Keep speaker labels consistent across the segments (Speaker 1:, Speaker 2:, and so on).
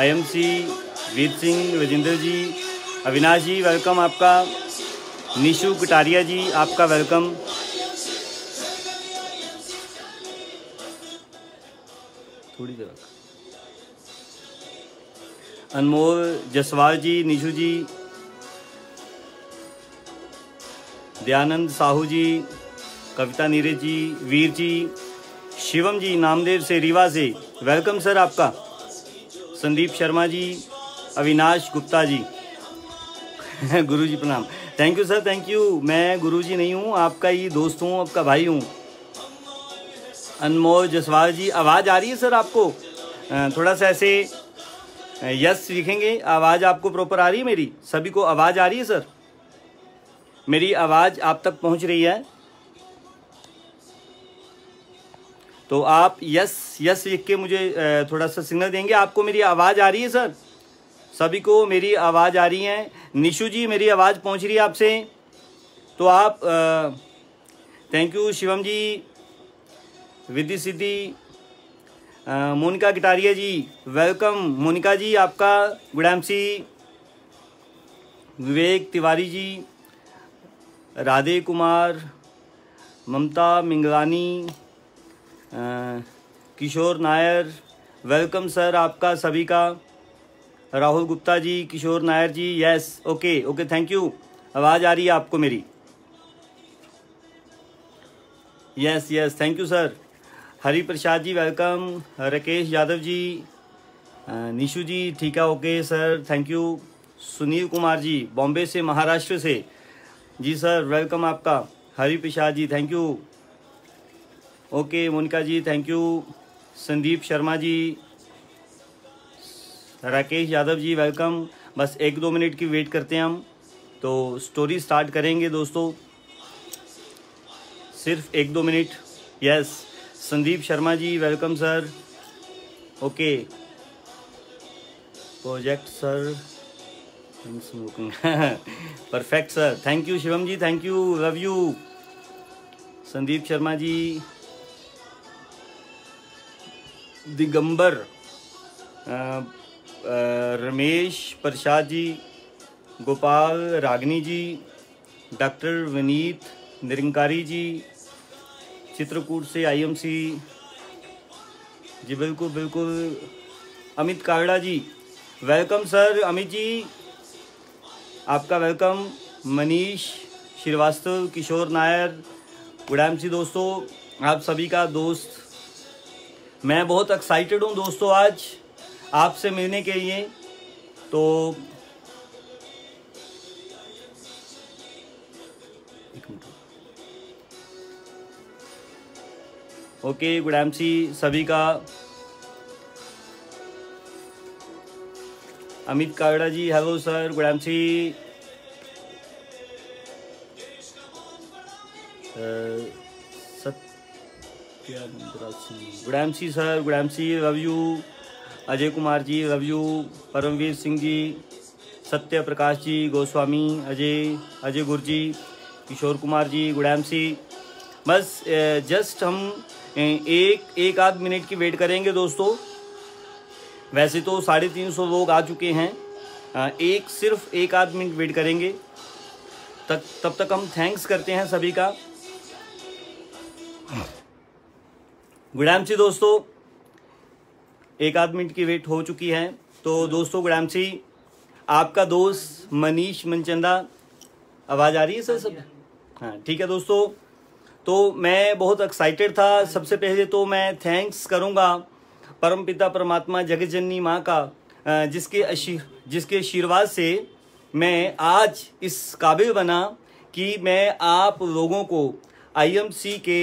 Speaker 1: IMC Veer Singh Rajendra ji Avinash ji welcome आपका निशु कटारिया जी आपका welcome थोड़ी देर अनमोल जसवाल जी निशु जी दयानंद साहू जी कविता नीरज जी वीर जी शिवम जी नामदेव से रीवा से वेलकम सर आपका संदीप शर्मा जी अविनाश गुप्ता जी गुरु जी प्रणाम thank you sir thank you मैं गुरु जी नहीं हूँ आपका ही दोस्त हूँ आपका भाई हूँ अनमोल जसवाल जी आवाज़ आ रही है सर आपको थोड़ा सा ऐसे यस लिखेंगे आवाज़ आपको प्रॉपर आ रही है मेरी सभी को आवाज़ आ रही है सर मेरी आवाज़ आप तक पहुँच रही है तो आप यस यस लिख के मुझे थोड़ा सा सिग्नल देंगे आपको मेरी आवाज़ आ रही है सर सभी को मेरी आवाज़ आ रही है निशु जी मेरी आवाज़ पहुंच रही है आपसे तो आप thank you Shivam ji Vidhi Siddhi Monika Gitaria ji welcome Monika ji आपका गुडामसी विवेक तिवारी जी राधे कुमार ममता मिंगलानी किशोर नायर वेलकम सर आपका सभी का Rahul Gupta ji Kishore Nair ji yes okay okay thank you आवाज़ आ रही है आपको मेरी yes yes thank you sir Hari Prasad ji welcome Rakesh Yadav ji Nishu ji ठीक है okay sir thank you Sunil Kumar ji Bombay से महाराष्ट्र से जी सर वेलकम आपका Hari Prasad ji thank you okay Monika ji thank you Sandeep Sharma ji Rakesh Yadav ji welcome बस एक दो मिनट की वेट करते हैं हम तो स्टोरी स्टार्ट करेंगे दोस्तों सिर्फ एक दो minute yes Sandeep Sharma ji welcome sir okay project sir smoking perfect sir thank you Shivam ji thank you love you Sandeep Sharma ji Digambar Ramesh Prasad ji Gopal Ragini ji doctor Vineet Nirankari ji Chitrakoot से आईएमसी जी बिल्कुल बिल्कुल अमित कागड़ा जी वेलकम सर अमित जी आपका वेलकम मनीष श्रीवास्तव किशोर नायर सी दोस्तों आप सभी का दोस्त मैं बहुत एक्साइटेड हूँ दोस्तों आज आपसे मिलने के लिए तो ओके गुड एम सी सभी का Amit Kagda ji hello sir good M C good IMC sir good IMC love you Ajay Kumar ji love you Paramvir Singh ji Satya Prakash जी गोस्वामी अजय अजय गुरु जी किशोर कुमार जी गुड़ैमसी बस जस्ट हम एक एक आध मिनट की वेट करेंगे दोस्तों वैसे तो साढ़े तीन सौ लोग आ चुके हैं एक सिर्फ एक आध मिनट वेट करेंगे तक तब तक हम थैंक्स करते हैं सभी का गुड़ामसी दोस्तों एक आध मिनट की वेट हो चुकी है तो दोस्तों गुड़ामसी आपका दोस्त मनीष मनचंदा आवाज़ आ रही है सर सब हाँ, हाँ, हाँ ठीक है दोस्तों तो मैं बहुत एक्साइटेड था सबसे पहले तो मैं थैंक्स करूँगा परम पिता परमात्मा जगत जननी माँ का जिसके जिसके आशीर्वाद से मैं आज इस काबिल बना कि मैं आप लोगों को आईएमसी के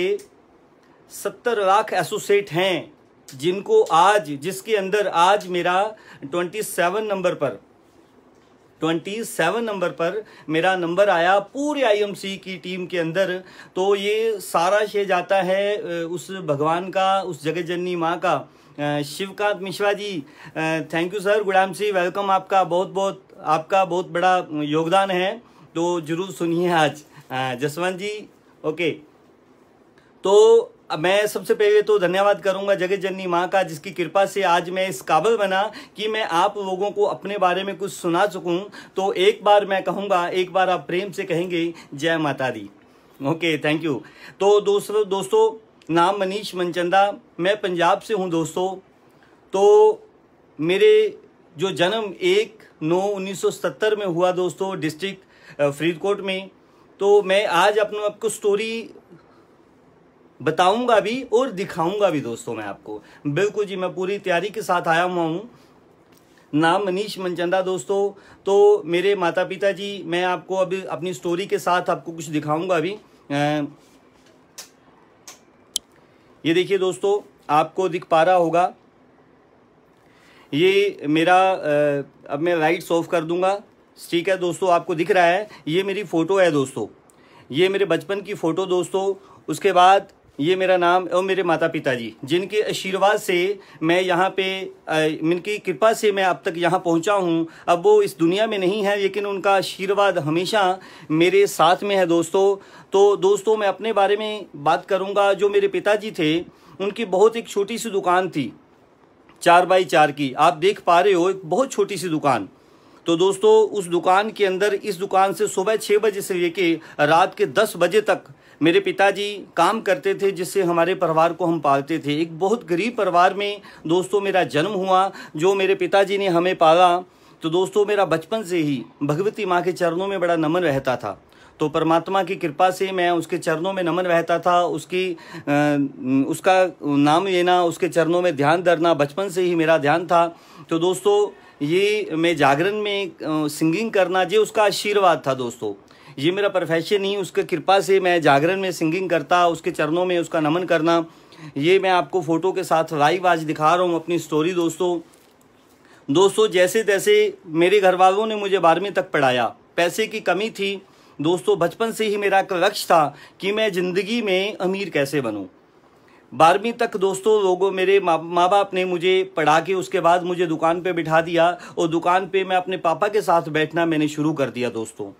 Speaker 1: सत्तर लाख एसोसिएट हैं जिनको आज जिसके अंदर आज मेरा ट्वेंटी सेवन नंबर पर ट्वेंटी सेवन नंबर पर मेरा नंबर आया पूरे आईएमसी की टीम के अंदर तो ये सारा शेय जाता है उस भगवान का उस जगत जननी माँ का Shivkant Mishra ji thank you sir good C welcome आपका बहुत बहुत आपका बहुत बड़ा योगदान है तो जरूर सुनिए आज जसवंत जी ओके तो मैं सबसे पहले तो धन्यवाद करूंगा जगत जननी माँ का जिसकी कृपा से आज मैं इस काबल बना कि मैं आप लोगों को अपने बारे में कुछ सुना सकूं तो एक बार मैं कहूंगा एक बार आप प्रेम से कहेंगे जय माता दी ओके थैंक यू तो दोस्तों दोस्तों नाम मनीष मनचंदा मैं पंजाब से हूं दोस्तों तो मेरे जो जन्म एक नौ उन्नीस में हुआ दोस्तों डिस्ट्रिक्ट फरीदकोट में तो मैं आज अपने आपको स्टोरी बताऊंगा भी और दिखाऊंगा भी दोस्तों मैं आपको बिल्कुल जी मैं पूरी तैयारी के साथ आया हुआ हूँ नाम मनीष मनचंदा दोस्तों तो मेरे माता पिता जी मैं आपको अभी अपनी स्टोरी के साथ आपको कुछ दिखाऊंगा अभी ये देखिए दोस्तों आपको दिख पा रहा होगा ये मेरा अब मैं लाइट्स ऑफ कर दूंगा ठीक है दोस्तों आपको दिख रहा है ये मेरी फ़ोटो है दोस्तों ये मेरे बचपन की फ़ोटो दोस्तों उसके बाद ये मेरा नाम और मेरे माता पिता जी जिनके आशीर्वाद से मैं यहाँ पे इनकी कृपा से मैं अब तक यहाँ पहुँचा हूँ अब वो इस दुनिया में नहीं है लेकिन उनका आशीर्वाद हमेशा मेरे साथ में है दोस्तों तो दोस्तों मैं अपने बारे में बात करूँगा जो मेरे पिताजी थे उनकी बहुत एक छोटी सी दुकान थी चार बाई चार की आप देख पा रहे हो एक बहुत छोटी सी दुकान तो दोस्तों उस दुकान के अंदर इस दुकान से सुबह छः बजे से लेके रात के दस बजे तक मेरे पिताजी काम करते थे जिससे हमारे परिवार को हम पालते थे एक बहुत गरीब परिवार में दोस्तों मेरा जन्म हुआ जो मेरे पिताजी ने हमें पाला तो दोस्तों मेरा बचपन से ही भगवती माँ के चरणों में बड़ा नमन रहता था तो परमात्मा की कृपा से मैं उसके चरणों में नमन रहता था उसकी आ, उसका नाम लेना उसके चरणों में ध्यान धरना बचपन से ही मेरा ध्यान था तो दोस्तों ये मैं जागरण में सिंगिंग करना ये उसका आशीर्वाद था दोस्तों ये मेरा प्रोफेशन ही उसके कृपा से मैं जागरण में सिंगिंग करता उसके चरणों में उसका नमन करना ये मैं आपको फ़ोटो के साथ लाइव आज दिखा रहा हूँ अपनी स्टोरी दोस्तों दोस्तों जैसे तैसे मेरे घर वालों ने मुझे बारहवीं तक पढ़ाया पैसे की कमी थी दोस्तों बचपन से ही मेरा एक लक्ष्य था कि मैं ज़िंदगी में अमीर कैसे बनूं बारहवीं तक दोस्तों लोगों मेरे माँ माँ बाप ने मुझे पढ़ा के उसके बाद मुझे दुकान पे बिठा दिया और दुकान पे मैं अपने पापा के साथ बैठना मैंने शुरू कर दिया दोस्तों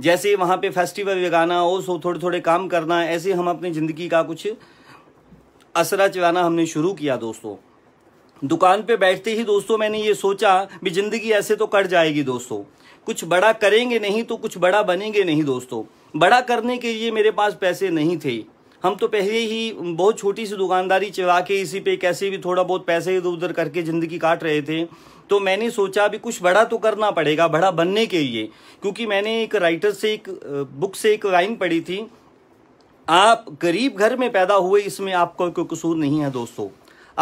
Speaker 1: जैसे वहाँ पे फेस्टिवल लगाना और सो थोड़े थोड़े काम करना ऐसे हम अपनी ज़िंदगी का कुछ असरा चलाना हमने शुरू किया दोस्तों दुकान पे बैठते ही दोस्तों मैंने ये सोचा भी ज़िंदगी ऐसे तो कट जाएगी दोस्तों कुछ बड़ा करेंगे नहीं तो कुछ बड़ा बनेंगे नहीं दोस्तों बड़ा करने के लिए मेरे पास पैसे नहीं थे हम तो पहले ही बहुत छोटी सी दुकानदारी चला के इसी पे कैसे भी थोड़ा बहुत पैसे इधर उधर करके ज़िंदगी काट रहे थे तो मैंने सोचा अभी कुछ बड़ा तो करना पड़ेगा बड़ा बनने के लिए क्योंकि मैंने एक राइटर से एक बुक से एक लाइन पढ़ी थी आप गरीब घर में पैदा हुए इसमें आपका कोई कसूर नहीं है दोस्तों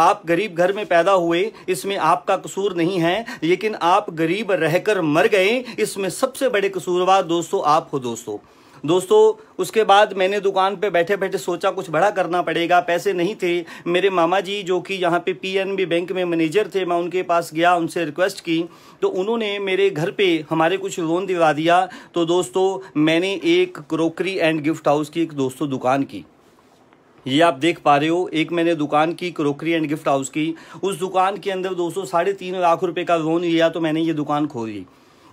Speaker 1: आप गरीब घर में पैदा हुए इसमें आपका कसूर नहीं है लेकिन आप गरीब रहकर मर गए इसमें सबसे बड़े कसूरवार दोस्तों आप हो दोस्तों दोस्तों उसके बाद मैंने दुकान पे बैठे बैठे सोचा कुछ बड़ा करना पड़ेगा पैसे नहीं थे मेरे मामा जी जो कि यहाँ पे पीएनबी बैंक में मैनेजर थे मैं उनके पास गया उनसे रिक्वेस्ट की तो उन्होंने मेरे घर पे हमारे कुछ लोन दिला दिया तो दोस्तों मैंने एक क्रोकरी एंड गिफ्ट हाउस की एक दोस्तों दुकान की ये आप देख पा रहे हो एक मैंने दुकान की क्रोकरी एंड गिफ्ट हाउस की उस दुकान के अंदर दोस्तों साढ़े तीन लाख रुपए का लोन लिया तो मैंने ये दुकान खोली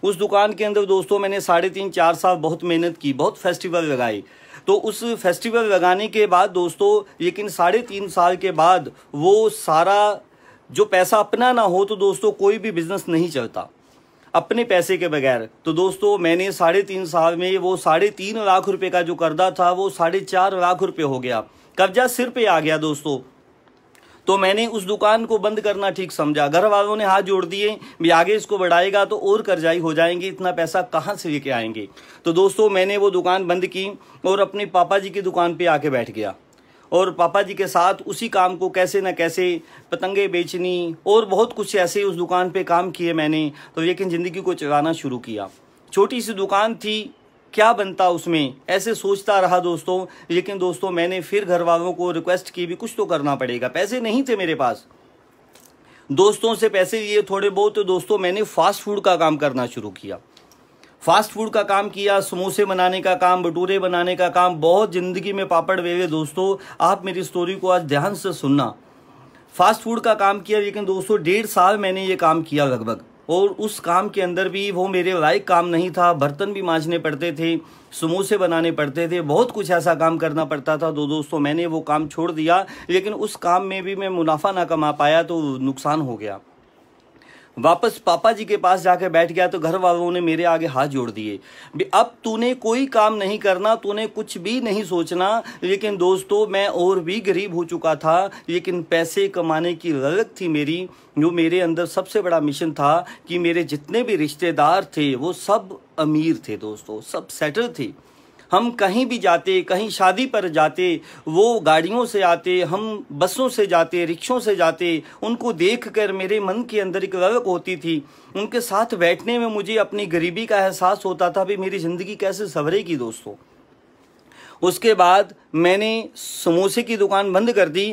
Speaker 1: उस दुकान के अंदर दोस्तों मैंने साढ़े तीन चार साल बहुत मेहनत की बहुत फेस्टिवल लगाए तो उस फेस्टिवल लगाने के बाद दोस्तों लेकिन साढ़े तीन साल के बाद वो सारा जो पैसा अपना ना हो तो दोस्तों कोई भी बिजनेस नहीं चलता अपने पैसे के बगैर तो दोस्तों मैंने साढ़े तीन साल में वो साढ़े तीन लाख रुपए का जो कर्जा था वो साढ़े चार लाख रुपए हो गया कर्जा सिर पे आ गया दोस्तों तो मैंने उस दुकान को बंद करना ठीक समझा घर वालों ने हाथ जोड़ दिए भी आगे इसको बढ़ाएगा तो और कर्जाई हो जाएंगे इतना पैसा कहाँ से लेके आएंगे तो दोस्तों मैंने वो दुकान बंद की और अपने पापा जी की दुकान पर आके बैठ गया और पापा जी के साथ उसी काम को कैसे ना कैसे पतंगे बेचनी और बहुत कुछ ऐसे उस दुकान पे काम किए मैंने तो लेकिन ज़िंदगी को चलाना शुरू किया छोटी सी दुकान थी क्या बनता उसमें ऐसे सोचता रहा दोस्तों लेकिन दोस्तों मैंने फिर घर वालों को रिक्वेस्ट की भी कुछ तो करना पड़ेगा पैसे नहीं थे मेरे पास दोस्तों से पैसे लिए थोड़े बहुत तो दोस्तों मैंने फास्ट फूड का काम करना शुरू किया फास्ट फूड का काम किया समोसे बनाने का काम भटूरे बनाने का काम बहुत ज़िंदगी में पापड़ वेवे दोस्तों आप मेरी स्टोरी को आज ध्यान से सुनना फास्ट फूड का काम किया लेकिन दोस्तों डेढ़ साल मैंने ये काम किया लगभग और उस काम के अंदर भी वो मेरे लायक काम नहीं था बर्तन भी माँजने पड़ते थे समोसे बनाने पड़ते थे बहुत कुछ ऐसा काम करना पड़ता था दो दोस्तों मैंने वो काम छोड़ दिया लेकिन उस काम में भी मैं मुनाफा ना कमा पाया तो नुकसान हो गया वापस पापा जी के पास जाकर बैठ गया तो घर वालों ने मेरे आगे हाथ जोड़ दिए अब तूने कोई काम नहीं करना तूने कुछ भी नहीं सोचना लेकिन दोस्तों मैं और भी गरीब हो चुका था लेकिन पैसे कमाने की ललक थी मेरी जो मेरे अंदर सबसे बड़ा मिशन था कि मेरे जितने भी रिश्तेदार थे वो सब अमीर थे दोस्तों सब सेटल थे हम कहीं भी जाते कहीं शादी पर जाते वो गाड़ियों से आते हम बसों से जाते रिक्शों से जाते उनको देख कर मेरे मन के अंदर एक रवक होती थी उनके साथ बैठने में मुझे अपनी गरीबी का एहसास होता था भी मेरी ज़िंदगी कैसे सवरेगी दोस्तों उसके बाद मैंने समोसे की दुकान बंद कर दी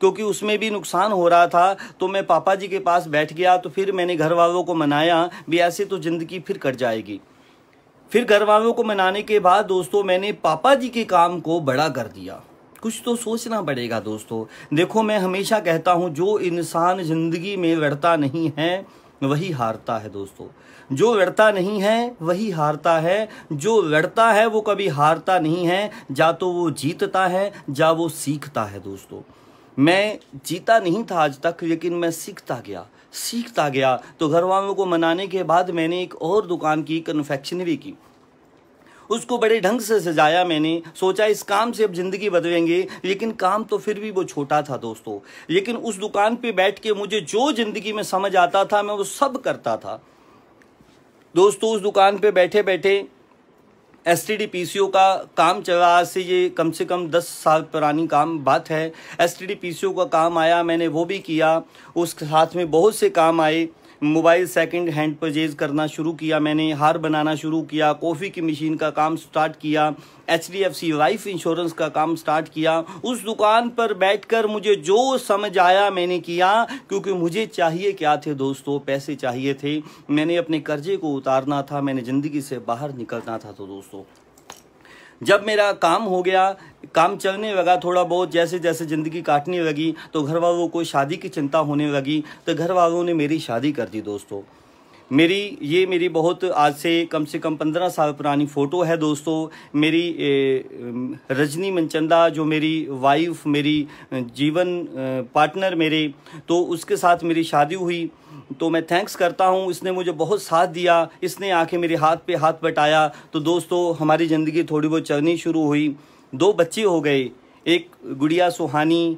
Speaker 1: क्योंकि उसमें भी नुकसान हो रहा था तो मैं पापा जी के पास बैठ गया तो फिर मैंने घर वालों को मनाया भी ऐसे तो ज़िंदगी फिर कट जाएगी फिर घर वालों को मनाने के बाद दोस्तों मैंने पापा जी के काम को बड़ा कर दिया कुछ तो सोचना पड़ेगा दोस्तों देखो मैं हमेशा कहता हूँ जो इंसान ज़िंदगी में लड़ता नहीं है वही हारता है दोस्तों जो लड़ता नहीं है वही हारता है जो लड़ता है वो कभी हारता नहीं है या तो वो जीतता है या वो सीखता है दोस्तों मैं जीता नहीं था आज तक लेकिन मैं सीखता गया सीखता गया तो घर वालों को मनाने के बाद मैंने एक और दुकान की कन्फेक्शनरी की उसको बड़े ढंग से सजाया मैंने सोचा इस काम से अब ज़िंदगी बदलेंगे लेकिन काम तो फिर भी वो छोटा था दोस्तों लेकिन उस दुकान पे बैठ के मुझे जो ज़िंदगी में समझ आता था मैं वो सब करता था दोस्तों उस दुकान पे बैठे बैठे S T D P C O का काम चला आज से ये कम से कम दस साल पुरानी काम बात है S T D P C O का काम आया मैंने वो भी किया उसके साथ में बहुत से काम आए मोबाइल सेकंड हैंड परचेज करना शुरू किया मैंने हार बनाना शुरू किया कॉफ़ी की मशीन का काम स्टार्ट किया H D F C life insurance का काम स्टार्ट किया उस दुकान पर बैठकर मुझे जो समझ आया मैंने किया क्योंकि मुझे चाहिए क्या थे दोस्तों पैसे चाहिए थे मैंने अपने कर्जे को उतारना था मैंने ज़िंदगी से बाहर निकलना था तो दोस्तों जब मेरा काम हो गया काम चलने लगा थोड़ा बहुत जैसे जैसे ज़िंदगी काटने लगी तो घर वालों को शादी की चिंता होने लगी तो घर वालों ने मेरी शादी कर दी दोस्तों मेरी ये मेरी बहुत आज से कम से कम पंद्रह साल पुरानी फ़ोटो है दोस्तों मेरी ए, रजनी मनचंदा जो मेरी वाइफ मेरी जीवन पार्टनर मेरे तो उसके साथ मेरी शादी हुई तो मैं थैंक्स करता हूँ इसने मुझे बहुत साथ दिया इसने आके मेरे हाथ पे हाथ बटाया तो दोस्तों हमारी ज़िंदगी थोड़ी बहुत चलनी शुरू हुई दो बच्चे हो गए एक गुड़िया सुहानी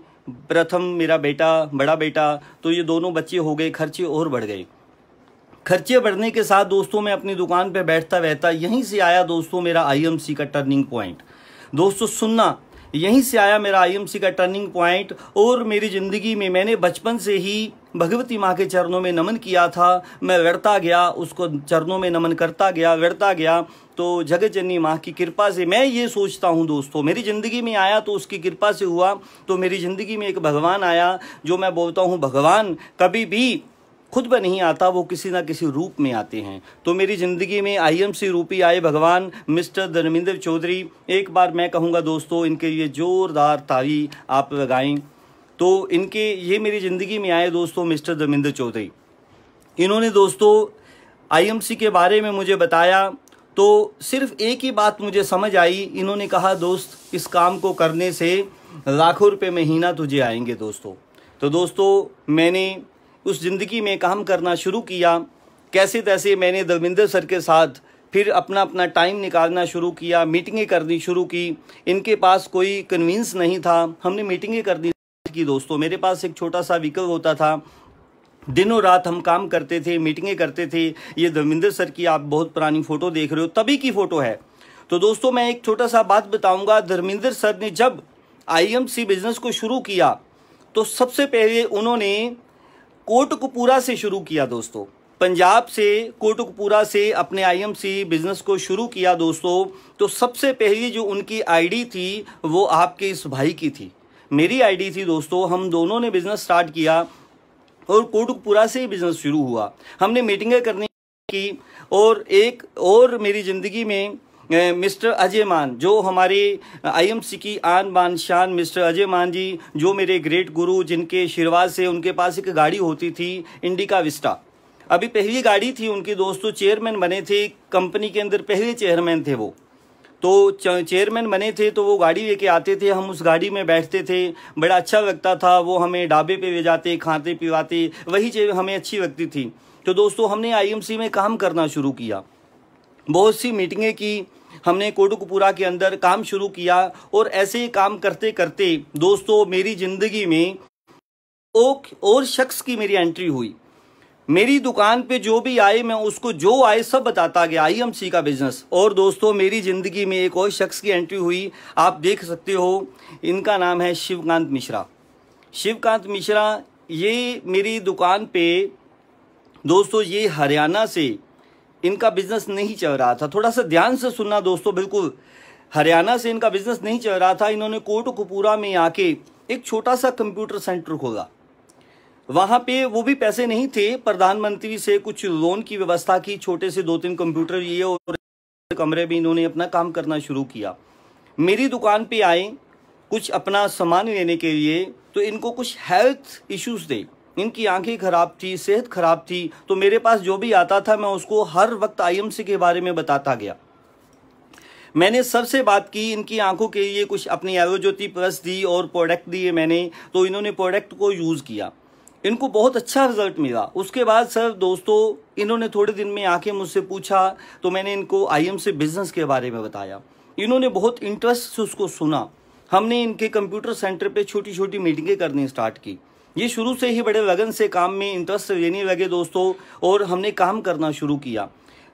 Speaker 1: प्रथम मेरा बेटा बड़ा बेटा तो ये दोनों बच्चे हो गए खर्चे और बढ़ गए खर्चे बढ़ने के साथ दोस्तों मैं अपनी दुकान पे बैठता बैठता यहीं से आया दोस्तों मेरा आईएमसी का टर्निंग पॉइंट दोस्तों सुनना यहीं से आया मेरा आईएमसी का टर्निंग पॉइंट और मेरी ज़िंदगी में मैंने बचपन से ही भगवती माँ के चरणों में नमन किया था मैं लड़ता गया उसको चरणों में नमन करता गया लड़ता गया तो जगत जननी माँ की कृपा से मैं ये सोचता हूँ दोस्तों मेरी ज़िंदगी में आया तो उसकी कृपा से हुआ तो मेरी ज़िंदगी में एक भगवान आया जो मैं बोलता हूँ भगवान कभी भी खुद ब नहीं आता वो किसी ना किसी रूप में आते हैं तो मेरी ज़िंदगी में आई एम सी रूपी आए भगवान मिस्टर धर्मेंद्र चौधरी एक बार मैं कहूँगा दोस्तों इनके लिए ज़ोरदार ताली आप लगाएं तो इनके ये मेरी ज़िंदगी में आए दोस्तों मिस्टर धर्मेंद्र चौधरी इन्होंने दोस्तों सी के बारे में मुझे बताया तो सिर्फ एक ही बात मुझे समझ आई इन्होंने कहा दोस्त इस काम को करने से लाखों रुपये महीना तुझे आएंगे दोस्तों तो दोस्तों मैंने उस ज़िंदगी में काम करना शुरू किया कैसे तैसे मैंने धर्मिंदर सर के साथ फिर अपना अपना टाइम निकालना शुरू किया मीटिंगें करनी शुरू की इनके पास कोई कन्वींस नहीं था हमने मीटिंगें करनी की दोस्तों मेरे पास एक छोटा सा विकल्प होता था दिनों रात हम काम करते थे मीटिंगें करते थे ये धर्मेंद्र सर की आप बहुत पुरानी फ़ोटो देख रहे हो तभी की फ़ोटो है तो दोस्तों मैं एक छोटा सा बात बताऊंगा धर्मेंद्र सर ने जब आईएमसी बिजनेस को शुरू किया तो सबसे पहले उन्होंने कोटकपुरा से शुरू किया दोस्तों पंजाब से कोटकपुरा से अपने आईएमसी बिजनेस को शुरू किया दोस्तों तो सबसे पहली जो उनकी आईडी थी वो आपके इस भाई की थी मेरी आईडी थी दोस्तों हम दोनों ने बिजनेस स्टार्ट किया और कोटकपुरा से ही बिजनेस शुरू हुआ हमने मीटिंगें करनी की और एक और मेरी ज़िंदगी में मिस्टर अजय मान जो हमारे आईएमसी की आन बान शान मिस्टर अजय मान जी जो मेरे ग्रेट गुरु जिनके आशीर्वाद से उनके पास एक गाड़ी होती थी इंडिका विस्टा अभी पहली गाड़ी थी उनकी दोस्तों चेयरमैन बने थे कंपनी के अंदर पहले चेयरमैन थे वो तो चेयरमैन बने थे तो वो गाड़ी लेके आते थे हम उस गाड़ी में बैठते थे बड़ा अच्छा लगता था वो हमें ढाबे पे ले जाते खाते पिवाते वही चीज़ हमें अच्छी लगती थी तो दोस्तों हमने आईएमसी में काम करना शुरू किया बहुत सी मीटिंगें की हमने कोटकपुरा के अंदर काम शुरू किया और ऐसे काम करते करते दोस्तों मेरी ज़िंदगी में ओक और शख्स की मेरी एंट्री हुई मेरी दुकान पे जो भी आए मैं उसको जो आए सब बताता गया आई एम सी का बिजनेस और दोस्तों मेरी ज़िंदगी में एक और शख्स की एंट्री हुई आप देख सकते हो इनका नाम है शिवकांत मिश्रा शिवकांत मिश्रा ये मेरी दुकान पे दोस्तों ये हरियाणा से इनका बिजनेस नहीं चल रहा था थोड़ा सा ध्यान से सुनना दोस्तों बिल्कुल हरियाणा से इनका बिजनेस नहीं चल रहा था इन्होंने कोट कपूरा में आके एक छोटा सा कंप्यूटर सेंटर खोला वहाँ पे वो भी पैसे नहीं थे प्रधानमंत्री से कुछ लोन की व्यवस्था की छोटे से दो तीन कंप्यूटर लिए और कमरे में इन्होंने अपना काम करना शुरू किया मेरी दुकान पे आए कुछ अपना सामान लेने के लिए तो इनको कुछ हेल्थ इश्यूज दे इनकी आंखें खराब थी सेहत खराब थी तो मेरे पास जो भी आता था मैं उसको हर वक्त आईएमसी के बारे में बताता गया मैंने सबसे बात की इनकी आंखों के लिए कुछ अपनी एवोज्योति प्लस दी और प्रोडक्ट दिए मैंने तो इन्होंने प्रोडक्ट को यूज़ किया इनको बहुत अच्छा रिजल्ट मिला उसके बाद सर दोस्तों इन्होंने थोड़े दिन में आके मुझसे पूछा तो मैंने इनको आई से बिज़नेस के बारे में बताया इन्होंने बहुत इंटरेस्ट से उसको सुना हमने इनके कंप्यूटर सेंटर पे छोटी छोटी मीटिंगें करनी स्टार्ट की ये शुरू से ही बड़े लगन से काम में इंटरेस्ट लेने लगे दोस्तों और हमने काम करना शुरू किया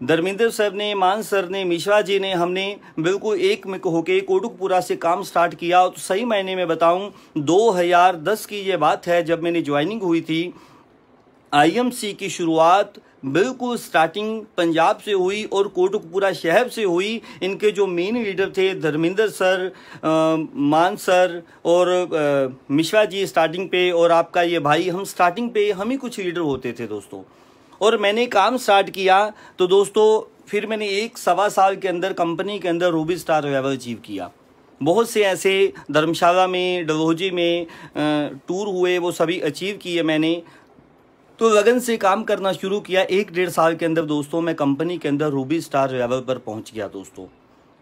Speaker 1: धर्मेंद्र सर ने मान सर ने मिश्रा जी ने हमने बिल्कुल एक में होके कोटुकपुरा से काम स्टार्ट किया तो सही मायने में बताऊं 2010 की ये बात है जब मैंने ज्वाइनिंग हुई थी आईएमसी की शुरुआत बिल्कुल स्टार्टिंग पंजाब से हुई और कोटकपुरा शहर से हुई इनके जो मेन लीडर थे धर्मेंद्र सर आ, मान सर और आ, मिश्रा जी स्टार्टिंग पे और आपका ये भाई हम स्टार्टिंग पे हम ही कुछ लीडर होते थे दोस्तों और मैंने काम स्टार्ट किया तो दोस्तों फिर मैंने एक सवा साल के अंदर कंपनी के अंदर रूबी स्टार वेवर अचीव किया बहुत से ऐसे धर्मशाला में डलहौजी में टूर हुए वो सभी अचीव किए मैंने तो लगन से काम करना शुरू किया एक डेढ़ साल के अंदर दोस्तों मैं कंपनी के अंदर रूबी स्टार लेवल पर पहुंच गया दोस्तों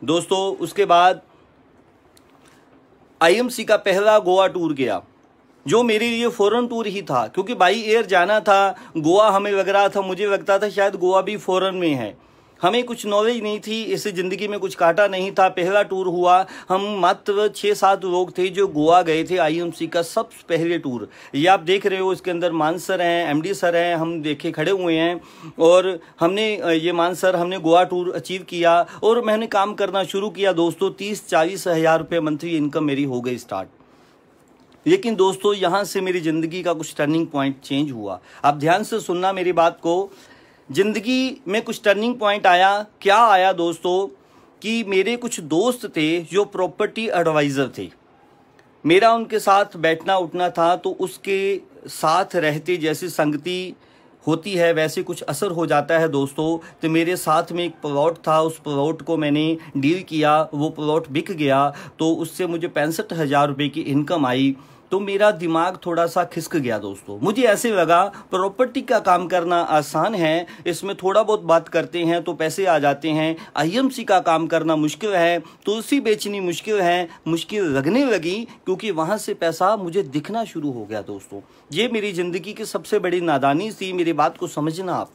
Speaker 1: दोस्तों उसके बाद आईएमसी का पहला गोवा टूर गया जो मेरे लिए फ़ौरन टूर ही था क्योंकि बाई एयर जाना था गोवा हमें लग रहा था मुझे लगता था शायद गोवा भी फ़ौरन में है हमें कुछ नॉलेज नहीं थी इस ज़िंदगी में कुछ काटा नहीं था पहला टूर हुआ हम मात्र छः सात लोग थे जो गोवा गए थे आईएमसी का सबसे पहले टूर ये आप देख रहे हो इसके अंदर मानसर हैं एमडी सर हैं हम देखे खड़े हुए हैं और हमने ये मानसर हमने गोवा टूर अचीव किया और मैंने काम करना शुरू किया दोस्तों तीस चालीस हज़ार रुपये मंथली इनकम मेरी हो गई स्टार्ट लेकिन दोस्तों यहाँ से मेरी ज़िंदगी का कुछ टर्निंग पॉइंट चेंज हुआ आप ध्यान से सुनना मेरी बात को ज़िंदगी में कुछ टर्निंग पॉइंट आया क्या आया दोस्तों कि मेरे कुछ दोस्त थे जो प्रॉपर्टी एडवाइज़र थे मेरा उनके साथ बैठना उठना था तो उसके साथ रहते जैसी संगति होती है वैसे कुछ असर हो जाता है दोस्तों तो मेरे साथ में एक प्लॉट था उस प्लॉट को मैंने डील किया वो प्लॉट बिक गया तो उससे मुझे पैंसठ हज़ार रुपये की इनकम आई तो मेरा दिमाग थोड़ा सा खिसक गया दोस्तों मुझे ऐसे लगा प्रॉपर्टी का काम करना आसान है इसमें थोड़ा बहुत बात करते हैं तो पैसे आ जाते हैं आईएमसी का काम करना मुश्किल है तुलसी बेचनी मुश्किल है मुश्किल लगने लगी क्योंकि वहां से पैसा मुझे दिखना शुरू हो गया दोस्तों ये मेरी ज़िंदगी की सबसे बड़ी नादानी थी मेरी बात को समझना आप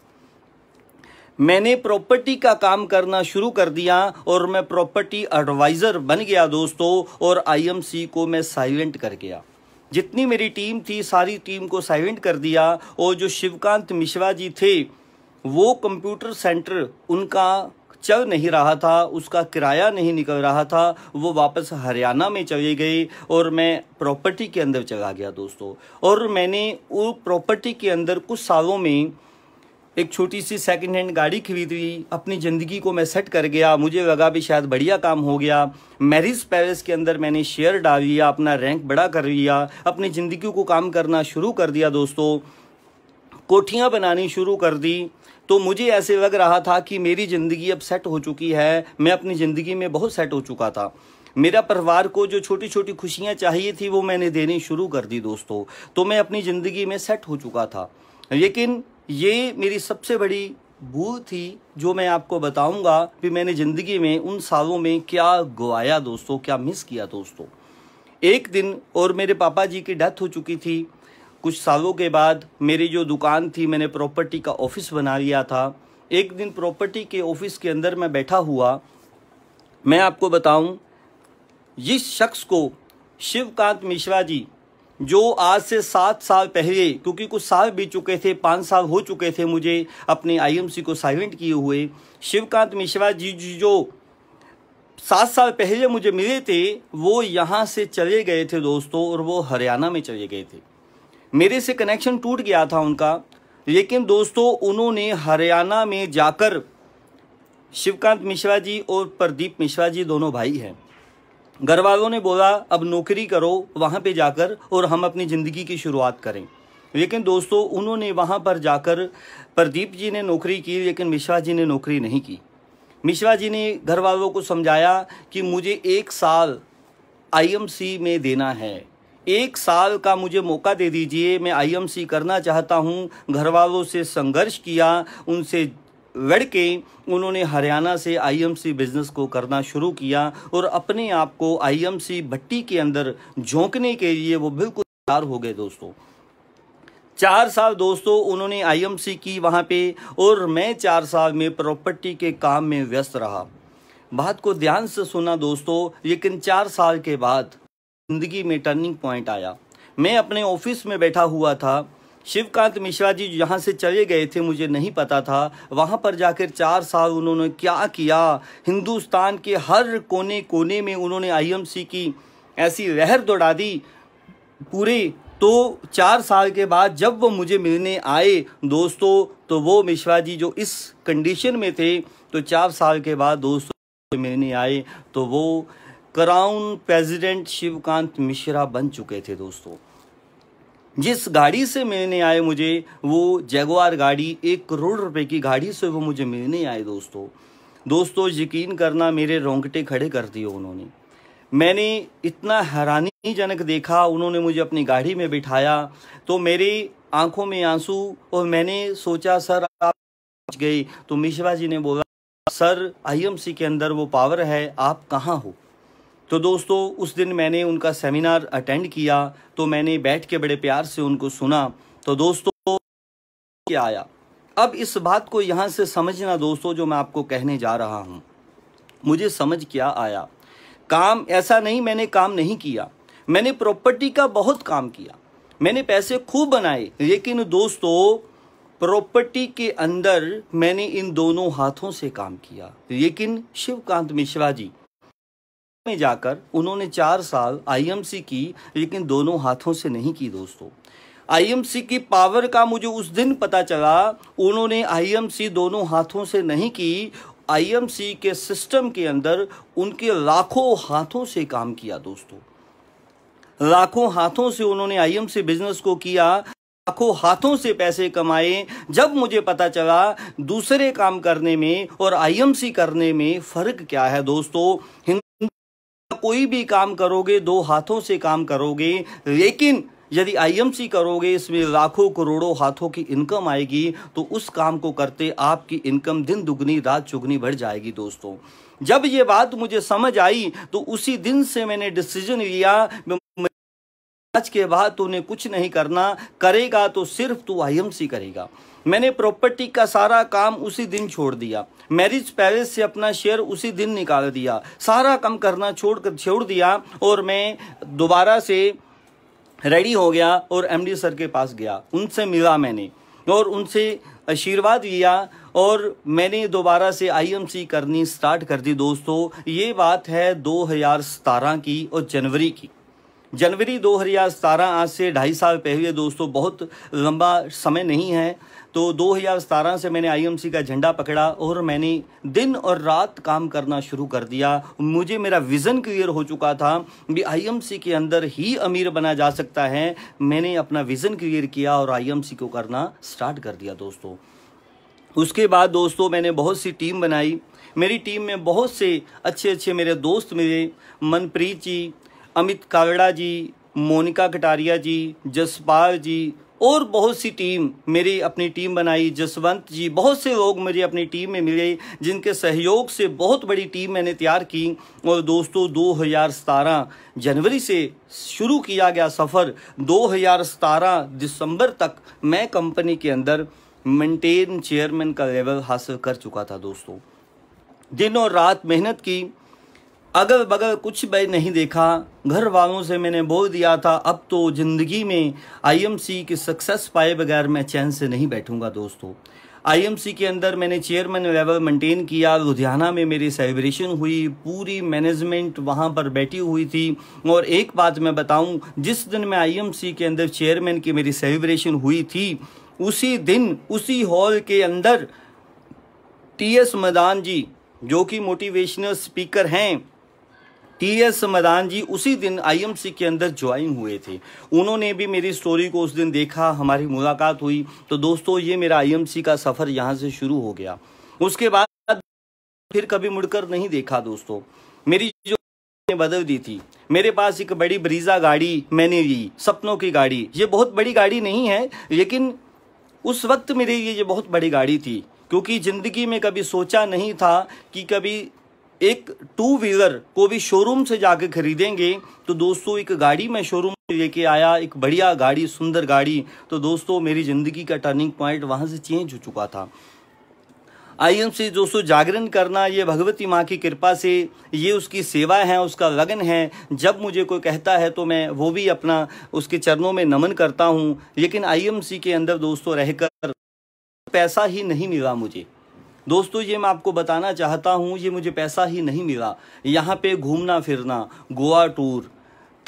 Speaker 1: मैंने प्रॉपर्टी का काम करना शुरू कर दिया और मैं प्रॉपर्टी एडवाइज़र बन गया दोस्तों और आईएमसी को मैं साइलेंट कर गया जितनी मेरी टीम थी सारी टीम को साइलेंट कर दिया और जो शिवकांत मिश्रा जी थे वो कंप्यूटर सेंटर उनका चल नहीं रहा था उसका किराया नहीं निकल रहा था वो वापस हरियाणा में चले गए और मैं प्रॉपर्टी के अंदर चला गया दोस्तों और मैंने वो प्रॉपर्टी के अंदर कुछ सालों में एक छोटी सी सेकंड हैंड गाड़ी खरीदी अपनी ज़िंदगी को मैं सेट कर गया मुझे लगा भी शायद बढ़िया काम हो गया मैरिज पैलेस के अंदर मैंने शेयर डाल लिया अपना रैंक बड़ा कर लिया अपनी ज़िंदगी को काम करना शुरू कर दिया दोस्तों कोठियाँ बनानी शुरू कर दी तो मुझे ऐसे लग रहा था कि मेरी ज़िंदगी अब सेट हो चुकी है मैं अपनी ज़िंदगी में बहुत सेट हो चुका था मेरा परिवार को जो छोटी छोटी खुशियाँ चाहिए थी वो मैंने देनी शुरू कर दी दोस्तों तो मैं अपनी ज़िंदगी में सेट हो चुका था लेकिन ये मेरी सबसे बड़ी भूल थी जो मैं आपको बताऊंगा कि मैंने ज़िंदगी में उन सालों में क्या गवाया दोस्तों क्या मिस किया दोस्तों एक दिन और मेरे पापा जी की डेथ हो चुकी थी कुछ सालों के बाद मेरी जो दुकान थी मैंने प्रॉपर्टी का ऑफिस बना लिया था एक दिन प्रॉपर्टी के ऑफिस के अंदर मैं बैठा हुआ मैं आपको बताऊं जिस शख्स को शिवकांत मिश्रा जी जो आज से सात साल पहले क्योंकि कुछ साल बीत चुके थे पाँच साल हो चुके थे मुझे अपने आईएमसी को साइलेंट किए हुए शिवकांत मिश्रा जी जो सात साल पहले मुझे मिले थे वो यहाँ से चले गए थे दोस्तों और वो हरियाणा में चले गए थे मेरे से कनेक्शन टूट गया था उनका लेकिन दोस्तों उन्होंने हरियाणा में जाकर शिवकांत मिश्रा जी और प्रदीप मिश्रा जी दोनों भाई हैं घर वालों ने बोला अब नौकरी करो वहाँ पे जाकर और हम अपनी ज़िंदगी की शुरुआत करें लेकिन दोस्तों उन्होंने वहाँ पर जाकर प्रदीप जी ने नौकरी की लेकिन मिश्रा जी ने नौकरी नहीं की मिश्रा जी ने घर वालों को समझाया कि मुझे एक साल आईएमसी में देना है एक साल का मुझे मौका दे दीजिए मैं आईएमसी करना चाहता हूँ घर वालों से संघर्ष किया उनसे लड़के उन्होंने हरियाणा से आईएमसी बिजनेस को करना शुरू किया और अपने आप को आईएमसी भट्टी के अंदर झोंकने के लिए वो बिल्कुल तैयार हो गए दोस्तों चार साल दोस्तों उन्होंने आईएमसी की वहाँ पे और मैं चार साल में प्रॉपर्टी के काम में व्यस्त रहा बात को ध्यान से सुना दोस्तों लेकिन चार साल के बाद जिंदगी में टर्निंग पॉइंट आया मैं अपने ऑफिस में बैठा हुआ था शिवकांत मिश्रा जी जहाँ से चले गए थे मुझे नहीं पता था वहाँ पर जाकर चार साल उन्होंने क्या किया हिंदुस्तान के हर कोने कोने में उन्होंने आईएमसी की ऐसी लहर दौड़ा दी पूरे तो चार साल के बाद जब वो मुझे मिलने आए दोस्तों तो वो मिश्रा जी जो इस कंडीशन में थे तो चार साल के बाद दोस्तों मिलने आए तो वो क्राउन प्रेसिडेंट शिवकांत मिश्रा बन चुके थे दोस्तों जिस गाड़ी से मिलने आए मुझे वो जैगवार गाड़ी एक करोड़ रुपए की गाड़ी से वो मुझे मिलने आए दोस्तों दोस्तों यकीन करना मेरे रोंगटे खड़े कर दिए उन्होंने मैंने इतना हैरानीजनक देखा उन्होंने मुझे अपनी गाड़ी में बिठाया तो मेरी आंखों में आंसू और मैंने सोचा सर आप पहुँच गए तो मिश्रा जी ने बोला सर आईएमसी के अंदर वो पावर है आप कहाँ हो तो दोस्तों उस दिन मैंने उनका सेमिनार अटेंड किया तो मैंने बैठ के बड़े प्यार से उनको सुना तो दोस्तों क्या आया अब इस बात को यहाँ से समझना दोस्तों जो मैं आपको कहने जा रहा हूँ मुझे समझ क्या आया काम ऐसा नहीं मैंने काम नहीं किया मैंने प्रॉपर्टी का बहुत काम किया मैंने पैसे खूब बनाए लेकिन दोस्तों प्रॉपर्टी के अंदर मैंने इन दोनों हाथों से काम किया लेकिन शिवकांत मिश्रा जी में जाकर उन्होंने चार साल आईएमसी की लेकिन दोनों हाथों से नहीं की दोस्तों आईएमसी की पावर का मुझे उस दिन पता चला उन्होंने आईएमसी दोनों हाथों से नहीं की आईएमसी के सिस्टम के अंदर उनके लाखों हाथों से काम किया दोस्तों लाखों हाथों से उन्होंने आईएमसी बिजनेस को किया लाखों हाथों से पैसे कमाए जब मुझे पता चला दूसरे काम करने में और आईएमसी करने में फर्क क्या है दोस्तों कोई भी काम करोगे दो हाथों से काम करोगे लेकिन यदि आईएमसी करोगे इसमें लाखों करोड़ों हाथों की इनकम आएगी तो उस काम को करते आपकी इनकम दिन दुगनी रात चुगनी बढ़ जाएगी दोस्तों जब ये बात मुझे समझ आई तो उसी दिन से मैंने डिसीजन लिया आज के बाद तूने कुछ नहीं करना करेगा तो सिर्फ तू आईएमसी करेगा मैंने प्रॉपर्टी का सारा काम उसी दिन छोड़ दिया मैरिज पैलेस से अपना शेयर उसी दिन निकाल दिया सारा काम करना छोड़ कर छोड़ दिया और मैं दोबारा से रेडी हो गया और एम सर के पास गया उनसे मिला मैंने और उनसे आशीर्वाद लिया और मैंने दोबारा से आईएमसी करनी स्टार्ट कर दी दोस्तों ये बात है दो की और जनवरी की जनवरी दो आज से ढाई साल पहले दोस्तों बहुत लंबा समय नहीं है तो 2017 से मैंने आईएमसी का झंडा पकड़ा और मैंने दिन और रात काम करना शुरू कर दिया मुझे मेरा विज़न क्लियर हो चुका था भी आईएमसी के अंदर ही अमीर बना जा सकता है मैंने अपना विज़न क्लियर किया और आईएमसी को करना स्टार्ट कर दिया दोस्तों उसके बाद दोस्तों मैंने बहुत सी टीम बनाई मेरी टीम में बहुत से अच्छे अच्छे मेरे दोस्त मिले मनप्रीत जी अमित कावड़ा जी मोनिका कटारिया जी जसपाल जी और बहुत सी टीम मेरी अपनी टीम बनाई जसवंत जी बहुत से लोग मेरी अपनी टीम में मिले जिनके सहयोग से बहुत बड़ी टीम मैंने तैयार की और दोस्तों दो जनवरी से शुरू किया गया सफ़र दो दिसंबर तक मैं कंपनी के अंदर मेंटेन चेयरमैन का लेवल हासिल कर चुका था दोस्तों दिन और रात मेहनत की अगल बगल कुछ भी नहीं देखा घर वालों से मैंने बोल दिया था अब तो ज़िंदगी में आईएमसी की सक्सेस पाए बगैर मैं चैन से नहीं बैठूंगा दोस्तों आईएमसी के अंदर मैंने चेयरमैन लेवल मेंटेन किया लुधियाना में मेरी सेलिब्रेशन हुई पूरी मैनेजमेंट वहां पर बैठी हुई थी और एक बात मैं बताऊं जिस दिन मैं आईएमसी के अंदर चेयरमैन की मेरी सेलिब्रेशन हुई थी उसी दिन उसी हॉल के अंदर टी एस मदान जी जो कि मोटिवेशनल स्पीकर हैं टी एस मदान जी उसी दिन आईएमसी के अंदर ज्वाइन हुए थे उन्होंने भी मेरी स्टोरी को उस दिन देखा हमारी मुलाकात हुई तो दोस्तों ये मेरा आईएमसी का सफ़र यहाँ से शुरू हो गया उसके बाद फिर कभी मुड़कर नहीं देखा दोस्तों मेरी जो बदल दी थी मेरे पास एक बड़ी ब्रीजा गाड़ी मैंने ली सपनों की गाड़ी ये बहुत बड़ी गाड़ी नहीं है लेकिन उस वक्त मेरे लिए ये बहुत बड़ी गाड़ी थी क्योंकि ज़िंदगी में कभी सोचा नहीं था कि कभी एक टू व्हीलर को भी शोरूम से जाके खरीदेंगे तो दोस्तों एक गाड़ी मैं शोरूम लेके आया एक बढ़िया गाड़ी सुंदर गाड़ी तो दोस्तों मेरी ज़िंदगी का टर्निंग पॉइंट वहाँ से चेंज हो चुका था एम से दोस्तों जागरण करना ये भगवती माँ की कृपा से ये उसकी सेवा है उसका लगन है जब मुझे कोई कहता है तो मैं वो भी अपना उसके चरणों में नमन करता हूँ लेकिन आईएमसी के अंदर दोस्तों रहकर पैसा ही नहीं मिला मुझे दोस्तों ये मैं आपको बताना चाहता हूँ ये मुझे पैसा ही नहीं मिला यहाँ पे घूमना फिरना गोवा टूर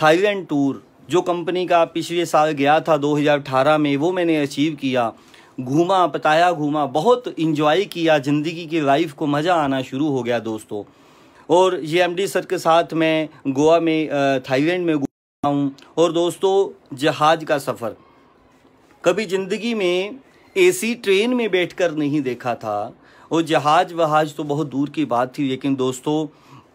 Speaker 1: थाईलैंड टूर जो कंपनी का पिछले साल गया था 2018 में वो मैंने अचीव किया घूमा पताया घूमा बहुत इंजॉय किया ज़िंदगी की लाइफ को मज़ा आना शुरू हो गया दोस्तों और ये एम सर के साथ मैं गोवा में थाईलैंड में घूमा हूँ और दोस्तों जहाज़ का सफ़र कभी ज़िंदगी में एसी ट्रेन में बैठकर नहीं देखा था और जहाज वहाज तो बहुत दूर की बात थी लेकिन दोस्तों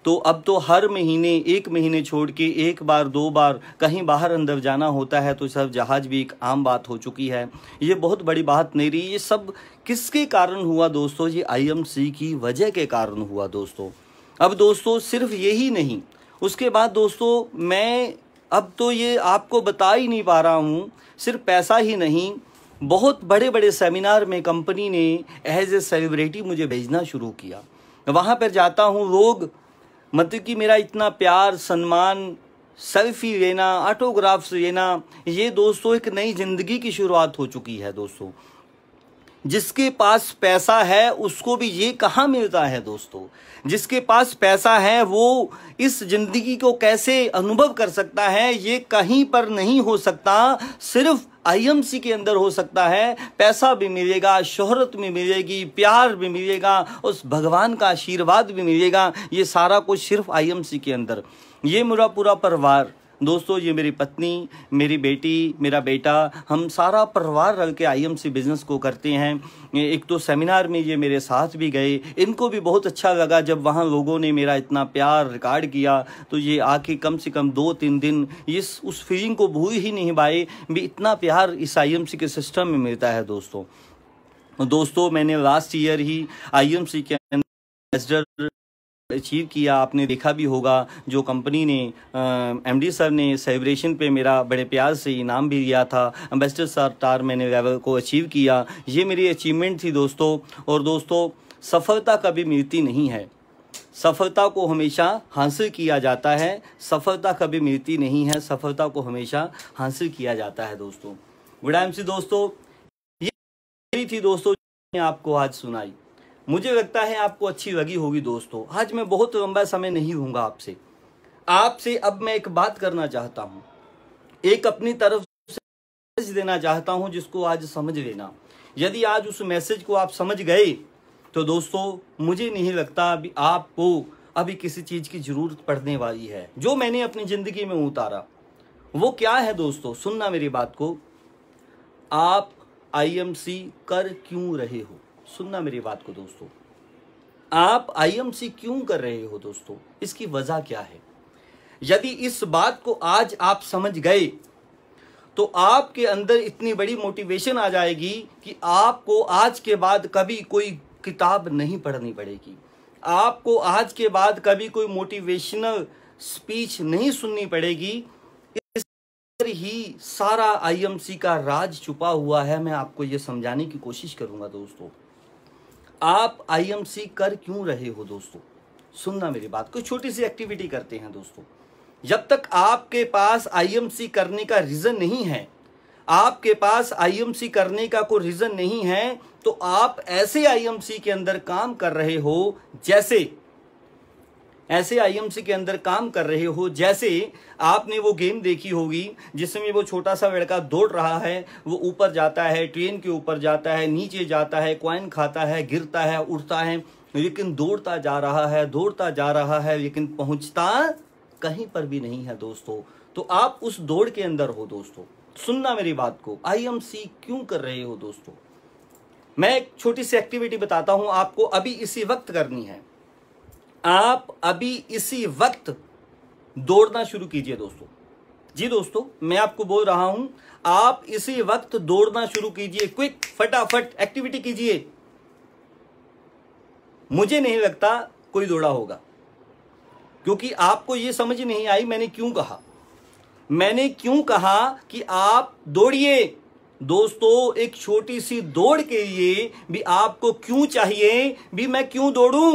Speaker 1: तो अब तो हर महीने एक महीने छोड़ के एक बार दो बार कहीं बाहर अंदर जाना होता है तो सब जहाज भी एक आम बात हो चुकी है ये बहुत बड़ी बात नहीं रही ये सब किसके कारण हुआ दोस्तों ये आईएमसी की वजह के कारण हुआ दोस्तों अब दोस्तों सिर्फ यही नहीं उसके बाद दोस्तों मैं अब तो ये आपको बता ही नहीं पा रहा हूँ सिर्फ पैसा ही नहीं बहुत बड़े बड़े सेमिनार में कंपनी ने एज ए सेलिब्रिटी मुझे भेजना शुरू किया वहाँ पर जाता हूँ लोग मतलब कि मेरा इतना प्यार सम्मान सेल्फी लेना ऑटोग्राफ्स लेना ये दोस्तों एक नई ज़िंदगी की शुरुआत हो चुकी है दोस्तों जिसके पास पैसा है उसको भी ये कहाँ मिलता है दोस्तों जिसके पास पैसा है वो इस ज़िंदगी को कैसे अनुभव कर सकता है ये कहीं पर नहीं हो सकता सिर्फ़ आईएमसी के अंदर हो सकता है पैसा भी मिलेगा शोहरत भी मिलेगी प्यार भी मिलेगा उस भगवान का आशीर्वाद भी मिलेगा ये सारा कुछ सिर्फ आईएमसी के अंदर ये मेरा पूरा परिवार दोस्तों ये मेरी पत्नी मेरी बेटी मेरा बेटा हम सारा परिवार रल के आईएमसी बिज़नेस को करते हैं एक तो सेमिनार में ये मेरे साथ भी गए इनको भी बहुत अच्छा लगा जब वहाँ लोगों ने मेरा इतना प्यार रिकॉर्ड किया तो ये आके कम से कम दो तीन दिन इस उस फीलिंग को भूल ही नहीं पाए भी इतना प्यार इस आई के सिस्टम में मिलता है दोस्तों दोस्तों मैंने लास्ट ईयर ही आई के एम्बेसडर अचीव किया आपने देखा भी होगा जो कंपनी ने एमडी सर ने सेलिब्रेशन पे मेरा बड़े प्यार से इनाम भी दिया था एम्बेसडर तार मैंने लेवल को अचीव किया ये मेरी अचीवमेंट थी दोस्तों और दोस्तों सफलता कभी मिलती नहीं है सफलता को हमेशा हासिल किया जाता है सफलता कभी मिलती नहीं है सफलता को हमेशा हासिल किया जाता है दोस्तों विडायम सी दोस्तों ये थी दोस्तों आपको आज सुनाई मुझे लगता है आपको अच्छी लगी होगी दोस्तों आज मैं बहुत लंबा समय नहीं हूँ आपसे आपसे अब मैं एक बात करना चाहता हूँ एक अपनी तरफ मैसेज देना चाहता हूं जिसको आज समझ लेना यदि आज उस मैसेज को आप समझ गए तो दोस्तों मुझे नहीं लगता अभी आपको अभी किसी चीज़ की ज़रूरत पड़ने वाली है जो मैंने अपनी ज़िंदगी में उतारा वो क्या है दोस्तों सुनना मेरी बात को आप आईएमसी कर क्यों रहे हो सुनना मेरी बात को दोस्तों आप आईएमसी क्यों कर रहे हो दोस्तों इसकी वजह क्या है यदि इस बात को आज आप समझ गए तो आपके अंदर इतनी बड़ी मोटिवेशन आ जाएगी कि आपको आज के बाद कभी कोई किताब नहीं पढ़नी पड़ेगी आपको आज के बाद कभी कोई मोटिवेशनल स्पीच नहीं सुननी पड़ेगी इस ही सारा आईएमसी का राज छुपा हुआ है मैं आपको ये समझाने की कोशिश करूंगा दोस्तों आप आईएमसी कर क्यों रहे हो दोस्तों सुनना मेरी बात कोई छोटी सी एक्टिविटी करते हैं दोस्तों जब तक आपके पास आईएमसी करने का रीज़न नहीं है आपके पास आईएमसी करने का कोई रीज़न नहीं है तो आप ऐसे आईएमसी के अंदर काम कर रहे हो जैसे ऐसे आईएमसी के अंदर काम कर रहे हो जैसे आपने वो गेम देखी होगी जिसमें वो छोटा सा लड़का दौड़ रहा है वो ऊपर जाता है ट्रेन के ऊपर जाता है नीचे जाता है क्वाइन खाता है गिरता है उठता है लेकिन दौड़ता जा रहा है दौड़ता जा रहा है लेकिन पहुंचता कहीं पर भी नहीं है दोस्तों तो आप उस दौड़ के अंदर हो दोस्तों सुनना मेरी बात को आईएमसी क्यों कर रहे हो दोस्तों मैं एक छोटी सी एक्टिविटी बताता हूं आपको अभी इसी वक्त करनी है आप अभी इसी वक्त दौड़ना शुरू कीजिए दोस्तों जी दोस्तों मैं आपको बोल रहा हूं आप इसी वक्त दौड़ना शुरू कीजिए क्विक फटाफट एक्टिविटी कीजिए मुझे नहीं लगता कोई दौड़ा होगा क्योंकि आपको यह समझ नहीं आई मैंने क्यों कहा मैंने क्यों कहा कि आप दौड़िए दोस्तों एक छोटी सी दौड़ के लिए भी आपको क्यों चाहिए भी मैं क्यों दौड़ूं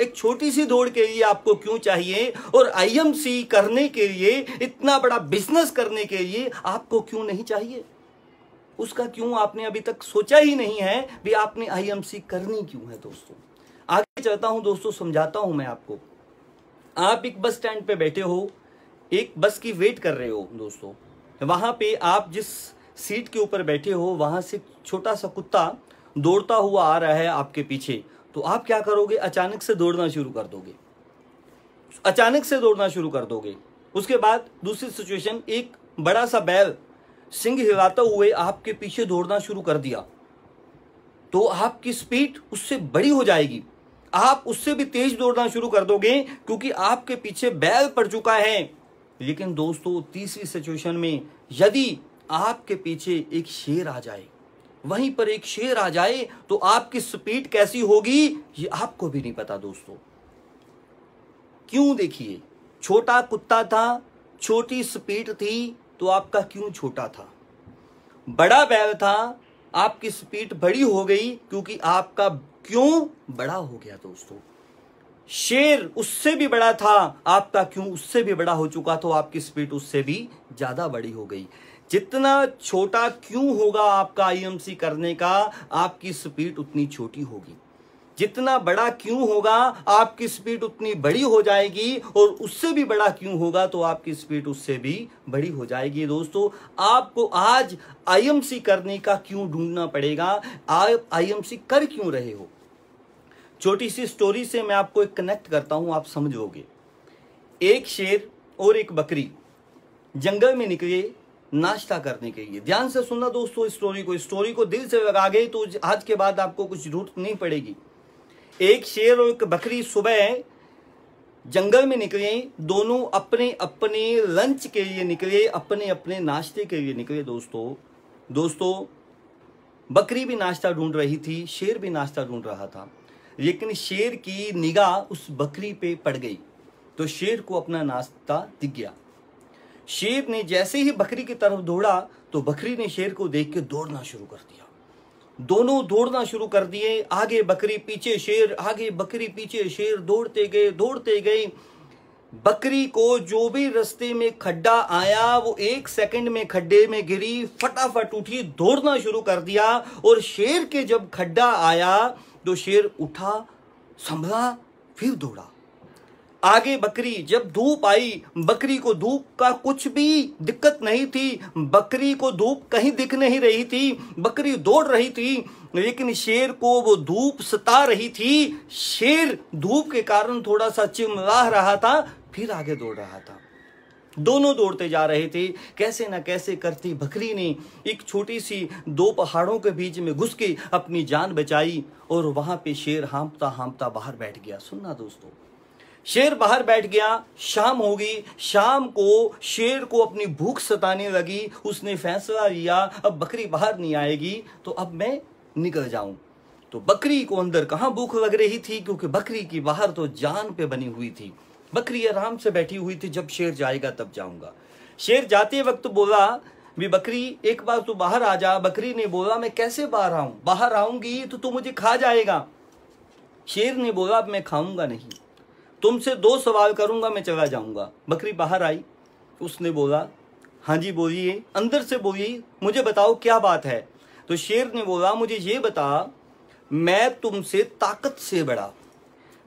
Speaker 1: एक छोटी सी दौड़ के लिए आपको क्यों चाहिए और आईएमसी करने के लिए इतना बड़ा बिजनेस करने के लिए आपको क्यों नहीं चाहिए उसका क्यों आपने अभी तक सोचा ही नहीं है भी आपने आईएमसी करनी क्यों है दोस्तों आगे चलता हूं दोस्तों समझाता हूं मैं आपको आप एक बस स्टैंड पे बैठे हो एक बस की वेट कर रहे हो दोस्तों वहां पे आप जिस सीट के ऊपर बैठे हो वहां से छोटा सा कुत्ता दौड़ता हुआ आ रहा है आपके पीछे तो आप क्या करोगे अचानक से दौड़ना शुरू कर दोगे अचानक से दौड़ना शुरू कर दोगे उसके बाद दूसरी सिचुएशन एक बड़ा सा बैल सिंह हिलाते हुए आपके पीछे दौड़ना शुरू कर दिया तो आपकी स्पीड उससे बड़ी हो जाएगी आप उससे भी तेज दौड़ना शुरू कर दोगे क्योंकि आपके पीछे बैल पड़ चुका है लेकिन दोस्तों तीसरी सिचुएशन में यदि आपके पीछे एक शेर आ जाए वहीं पर एक शेर आ जाए तो आपकी स्पीड कैसी होगी ये आपको भी नहीं पता दोस्तों क्यों देखिए छोटा कुत्ता था छोटी स्पीड थी तो आपका क्यों छोटा था बड़ा बैल था आपकी स्पीड बड़ी हो गई क्योंकि आपका क्यों बड़ा हो गया दोस्तों शेर उससे भी बड़ा था आपका क्यों उससे भी बड़ा हो चुका तो आपकी स्पीड उससे भी ज्यादा बड़ी हो गई जितना छोटा क्यों होगा आपका आईएमसी करने का आपकी स्पीड उतनी छोटी होगी जितना बड़ा क्यों होगा आपकी स्पीड उतनी बड़ी हो जाएगी और उससे भी बड़ा क्यों होगा तो आपकी स्पीड उससे भी बड़ी हो जाएगी दोस्तों आपको आज आईएमसी करने का क्यों ढूंढना पड़ेगा आप आईएमसी कर क्यों रहे हो छोटी सी स्टोरी से मैं आपको एक कनेक्ट करता हूं आप समझोगे एक शेर और एक बकरी जंगल में निकले नाश्ता करने के लिए ध्यान से सुनना दोस्तों स्टोरी को स्टोरी को दिल से लगा गई तो आज के बाद आपको कुछ जरूरत नहीं पड़ेगी एक शेर और एक बकरी सुबह जंगल में निकले दोनों अपने अपने लंच के लिए निकले अपने अपने नाश्ते के लिए निकले दोस्तों दोस्तों बकरी भी नाश्ता ढूंढ रही थी शेर भी नाश्ता ढूंढ रहा था लेकिन शेर की निगाह उस बकरी पे पड़ गई तो शेर को अपना नाश्ता दिख गया शेर ने जैसे ही बकरी की तरफ दौड़ा तो बकरी ने शेर को देख के दौड़ना शुरू कर दिया दोनों दौड़ना शुरू कर दिए आगे बकरी पीछे शेर आगे बकरी पीछे शेर दौड़ते गए दौड़ते गए बकरी को जो भी रास्ते में खड्डा आया वो एक सेकंड में खड्डे में गिरी फटाफट उठी दौड़ना शुरू कर दिया और शेर के जब खड्डा आया तो शेर उठा संभला फिर दौड़ा आगे बकरी जब धूप आई बकरी को धूप का कुछ भी दिक्कत नहीं थी बकरी को धूप कहीं दिख नहीं रही थी बकरी दौड़ रही थी लेकिन शेर को वो धूप सता रही थी शेर धूप के कारण थोड़ा सा चिमराह रहा था फिर आगे दौड़ रहा था दोनों दौड़ते जा रहे थे कैसे ना कैसे करती बकरी ने एक छोटी सी दो पहाड़ों के बीच में घुस के अपनी जान बचाई और वहां पे शेर हांपता हांपता बाहर बैठ गया सुनना दोस्तों शेर बाहर बैठ गया शाम हो गई शाम को शेर को अपनी भूख सताने लगी उसने फैसला लिया अब बकरी बाहर नहीं आएगी तो अब मैं निकल जाऊं तो बकरी को अंदर कहाँ भूख लग रही थी क्योंकि बकरी की बाहर तो जान पे बनी हुई थी बकरी आराम से बैठी हुई थी जब शेर जाएगा तब जाऊंगा शेर जाते वक्त बोला भी बकरी एक बार तू बाहर आ जा बकरी ने बोला मैं कैसे बाहर आऊं बाहर आऊंगी तो तू मुझे खा जाएगा शेर ने बोला अब मैं खाऊंगा नहीं तुमसे दो सवाल करूंगा मैं चला जाऊंगा बकरी बाहर आई उसने बोला हाँ जी बोलिए अंदर से बोली मुझे बताओ क्या बात है तो शेर ने बोला मुझे ये बता मैं तुमसे ताकत से बड़ा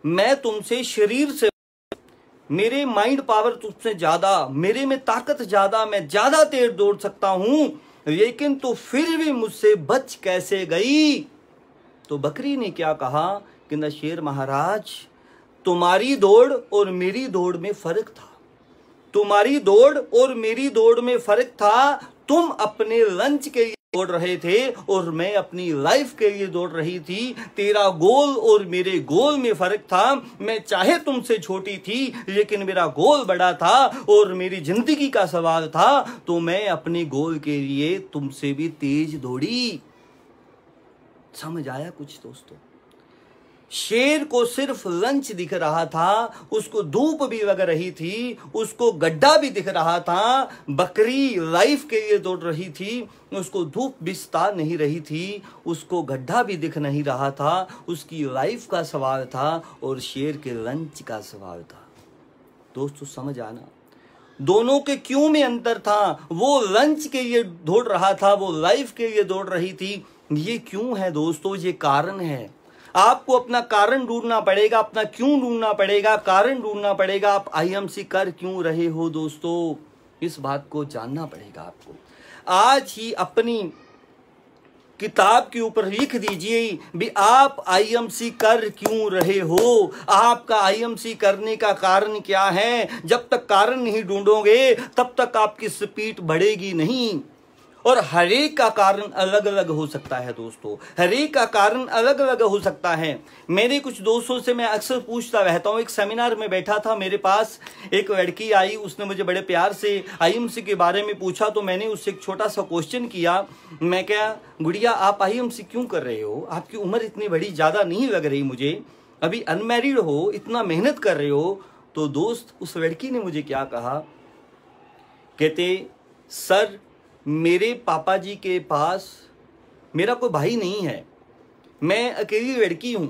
Speaker 1: मैं तुमसे शरीर से मेरे माइंड पावर तुमसे ज्यादा मेरे में ताकत ज्यादा मैं ज्यादा तेज दौड़ सकता हूं लेकिन तो फिर भी मुझसे बच कैसे गई तो बकरी ने क्या कहा कि न शेर महाराज तुम्हारी दौड़ और मेरी दौड़ में फर्क था तुम्हारी दौड़ और मेरी दौड़ में फर्क था तुम अपने लंच के लिए दौड़ रहे थे और मैं अपनी लाइफ के लिए दौड़ रही थी तेरा गोल और मेरे गोल में फर्क था मैं चाहे तुमसे छोटी थी लेकिन मेरा गोल बड़ा था और मेरी जिंदगी का सवाल था तो मैं अपने गोल के लिए तुमसे भी तेज दौड़ी समझ आया कुछ दोस्तों शेर को सिर्फ लंच दिख रहा था उसको धूप भी लग रही थी उसको गड्ढा भी दिख रहा था बकरी लाइफ के लिए दौड़ रही थी उसको धूप बिस्ता नहीं रही थी उसको गड्ढा भी दिख नहीं रहा था उसकी लाइफ का सवाल था और शेर के लंच का सवाल था दोस्तों समझ आना दोनों के क्यों में अंतर था वो लंच के लिए दौड़ रहा था वो लाइफ के लिए दौड़ रही थी ये क्यों है दोस्तों ये कारण है आपको अपना कारण ढूंढना पड़ेगा अपना क्यों ढूंढना पड़ेगा कारण ढूंढना पड़ेगा आप आईएमसी कर क्यों रहे हो दोस्तों इस बात को जानना पड़ेगा आपको आज ही अपनी किताब के ऊपर लिख दीजिए भी आप आईएमसी कर क्यों रहे हो आपका आईएमसी करने का कारण क्या है जब तक कारण नहीं ढूंढोगे तब तक आपकी स्पीड बढ़ेगी नहीं और हरेक का कारण अलग अलग हो सकता है दोस्तों हरेक का कारण अलग अलग हो सकता है मेरे कुछ दोस्तों से मैं अक्सर पूछता रहता हूँ एक सेमिनार में बैठा था मेरे पास एक लड़की आई उसने मुझे बड़े प्यार से आई के बारे में पूछा तो मैंने उससे एक छोटा सा क्वेश्चन किया मैं क्या गुड़िया आप आई क्यों कर रहे हो आपकी उम्र इतनी बड़ी ज़्यादा नहीं लग रही मुझे अभी अनमेरिड हो इतना मेहनत कर रहे हो तो दोस्त उस लड़की ने मुझे क्या कहा कहते सर मेरे पापा जी के पास मेरा कोई भाई नहीं है मैं अकेली लड़की हूँ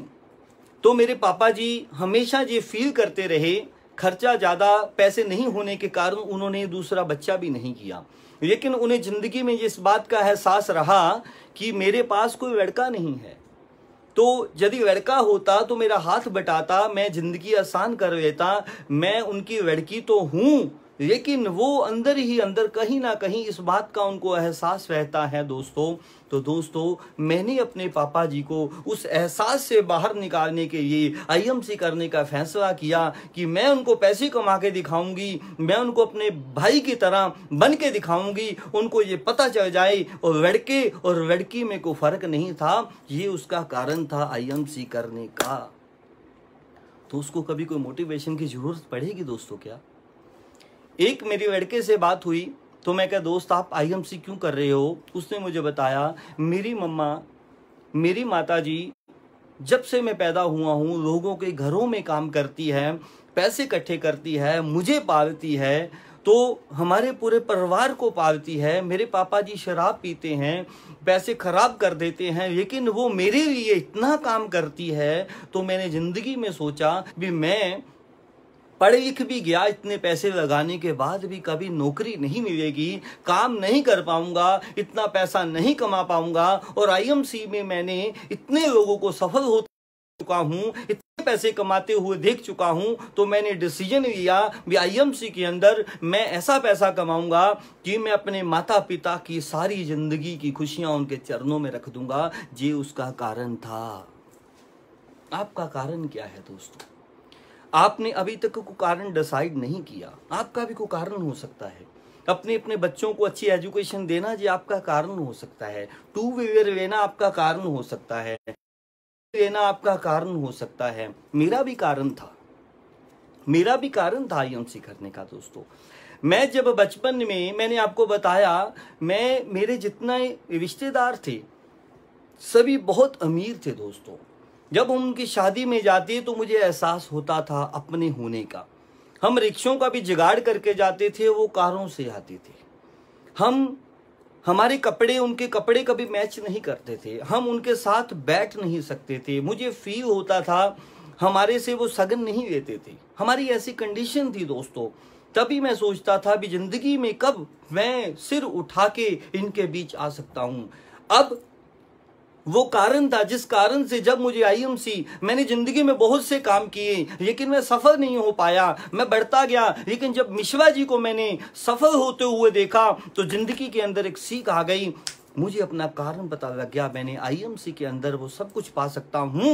Speaker 1: तो मेरे पापा जी हमेशा ये फील करते रहे खर्चा ज़्यादा पैसे नहीं होने के कारण उन्होंने दूसरा बच्चा भी नहीं किया लेकिन उन्हें ज़िंदगी में इस बात का एहसास रहा कि मेरे पास कोई लड़का नहीं है तो यदि लड़का होता तो मेरा हाथ बटाता मैं ज़िंदगी आसान कर लेता मैं उनकी लड़की तो हूँ लेकिन वो अंदर ही अंदर कहीं ना कहीं इस बात का उनको एहसास रहता है दोस्तों तो दोस्तों मैंने अपने पापा जी को उस एहसास से बाहर निकालने के लिए आईएमसी करने का फैसला किया कि मैं उनको पैसे कमा के दिखाऊंगी मैं उनको अपने भाई की तरह बन के दिखाऊंगी उनको ये पता चल जाए और लड़के और लड़की में कोई फर्क नहीं था ये उसका कारण था आई करने का तो उसको कभी कोई मोटिवेशन की जरूरत पड़ेगी दोस्तों क्या एक मेरी लड़के से बात हुई तो मैं क्या दोस्त आप आई एम सी क्यों कर रहे हो उसने मुझे बताया मेरी मम्मा मेरी माता जी जब से मैं पैदा हुआ हूँ लोगों के घरों में काम करती है पैसे इकट्ठे करती है मुझे पालती है तो हमारे पूरे परिवार को पालती है मेरे पापा जी शराब पीते हैं पैसे खराब कर देते हैं लेकिन वो मेरे लिए इतना काम करती है तो मैंने ज़िंदगी में सोचा भी मैं पढ़ लिख भी गया इतने पैसे लगाने के बाद भी कभी नौकरी नहीं मिलेगी काम नहीं कर पाऊंगा इतना पैसा नहीं कमा पाऊंगा और आईएमसी में मैंने इतने लोगों को सफल हो चुका हूँ इतने पैसे कमाते हुए देख चुका हूं तो मैंने डिसीजन लिया भी आईएमसी के अंदर मैं ऐसा पैसा कमाऊंगा कि मैं अपने माता पिता की सारी जिंदगी की खुशियां उनके चरणों में रख दूंगा ये उसका कारण था आपका कारण क्या है दोस्तों आपने अभी तक को कारण डिसाइड नहीं किया आपका भी को कारण हो सकता है अपने अपने बच्चों को अच्छी एजुकेशन देना जी आपका कारण हो सकता है टू व्हीलर लेना आपका कारण हो सकता है लेना आपका कारण हो सकता है मेरा भी कारण था मेरा भी कारण था आई करने का दोस्तों मैं जब बचपन में मैंने आपको बताया मैं मेरे जितने रिश्तेदार थे सभी बहुत अमीर थे दोस्तों जब हम उनकी शादी में जाते तो मुझे एहसास होता था अपने होने का हम रिक्शों का भी जुगाड़ करके जाते थे वो कारों से आते थे हम हमारे कपड़े उनके कपड़े कभी मैच नहीं करते थे हम उनके साथ बैठ नहीं सकते थे मुझे फील होता था हमारे से वो सगन नहीं देते थे हमारी ऐसी कंडीशन थी दोस्तों तभी मैं सोचता था भी जिंदगी में कब मैं सिर उठा के इनके बीच आ सकता हूँ अब वो कारण था जिस कारण से जब मुझे आई एम सी मैंने जिंदगी में बहुत से काम किए लेकिन मैं सफल नहीं हो पाया मैं बढ़ता गया लेकिन जब मिश्रा जी को मैंने सफल होते हुए देखा तो जिंदगी के अंदर एक सीख आ गई मुझे अपना कारण पता लग गया मैंने आईएमसी के अंदर वो सब कुछ पा सकता हूँ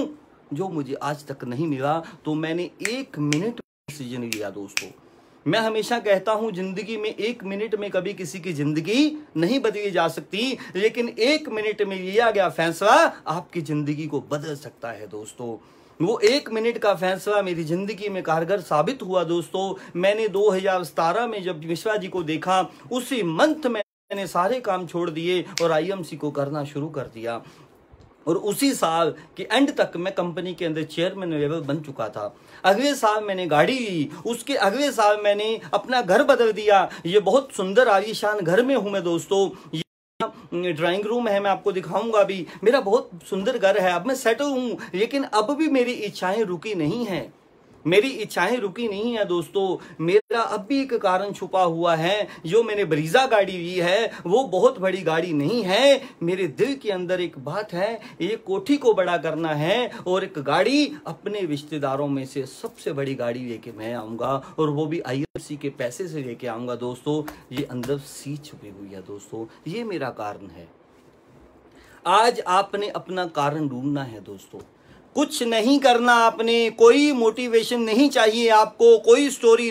Speaker 1: जो मुझे आज तक नहीं मिला तो मैंने एक मिनट डिसीजन लिया दोस्तों मैं हमेशा कहता हूं जिंदगी में एक मिनट में कभी किसी की जिंदगी नहीं बदली जा सकती लेकिन एक मिनट में लिया गया फैसला आपकी जिंदगी को बदल सकता है दोस्तों वो एक मिनट का फैसला मेरी ज़िंदगी में कारगर साबित हुआ दोस्तों मैंने दो में जब मिश्रा जी को देखा उसी मंथ में मैंने सारे काम छोड़ दिए और आईएमसी को करना शुरू कर दिया और उसी साल के एंड तक मैं कंपनी के अंदर चेयरमैन लेवल बन चुका था अगले साल मैंने गाड़ी ली उसके अगले साल मैंने अपना घर बदल दिया ये बहुत सुंदर आलिशान घर में हूँ मैं दोस्तों ड्राइंग रूम है मैं आपको दिखाऊंगा अभी मेरा बहुत सुंदर घर है अब मैं सेटल हूँ लेकिन अब भी मेरी इच्छाएं रुकी नहीं है मेरी इच्छाएं रुकी नहीं है दोस्तों मेरा अब भी एक कारण छुपा हुआ है जो मैंने ब्रीजा गाड़ी ली है वो बहुत बड़ी गाड़ी नहीं है मेरे दिल के अंदर एक बात है ये कोठी को बड़ा करना है और एक गाड़ी अपने रिश्तेदारों में से सबसे बड़ी गाड़ी लेके मैं आऊंगा और वो भी आई के पैसे से लेके आऊंगा दोस्तों ये अंदर सी छुपी हुई है दोस्तों ये मेरा कारण है आज आपने अपना कारण ढूंढना है दोस्तों कुछ नहीं करना आपने कोई मोटिवेशन नहीं चाहिए आपको कोई स्टोरी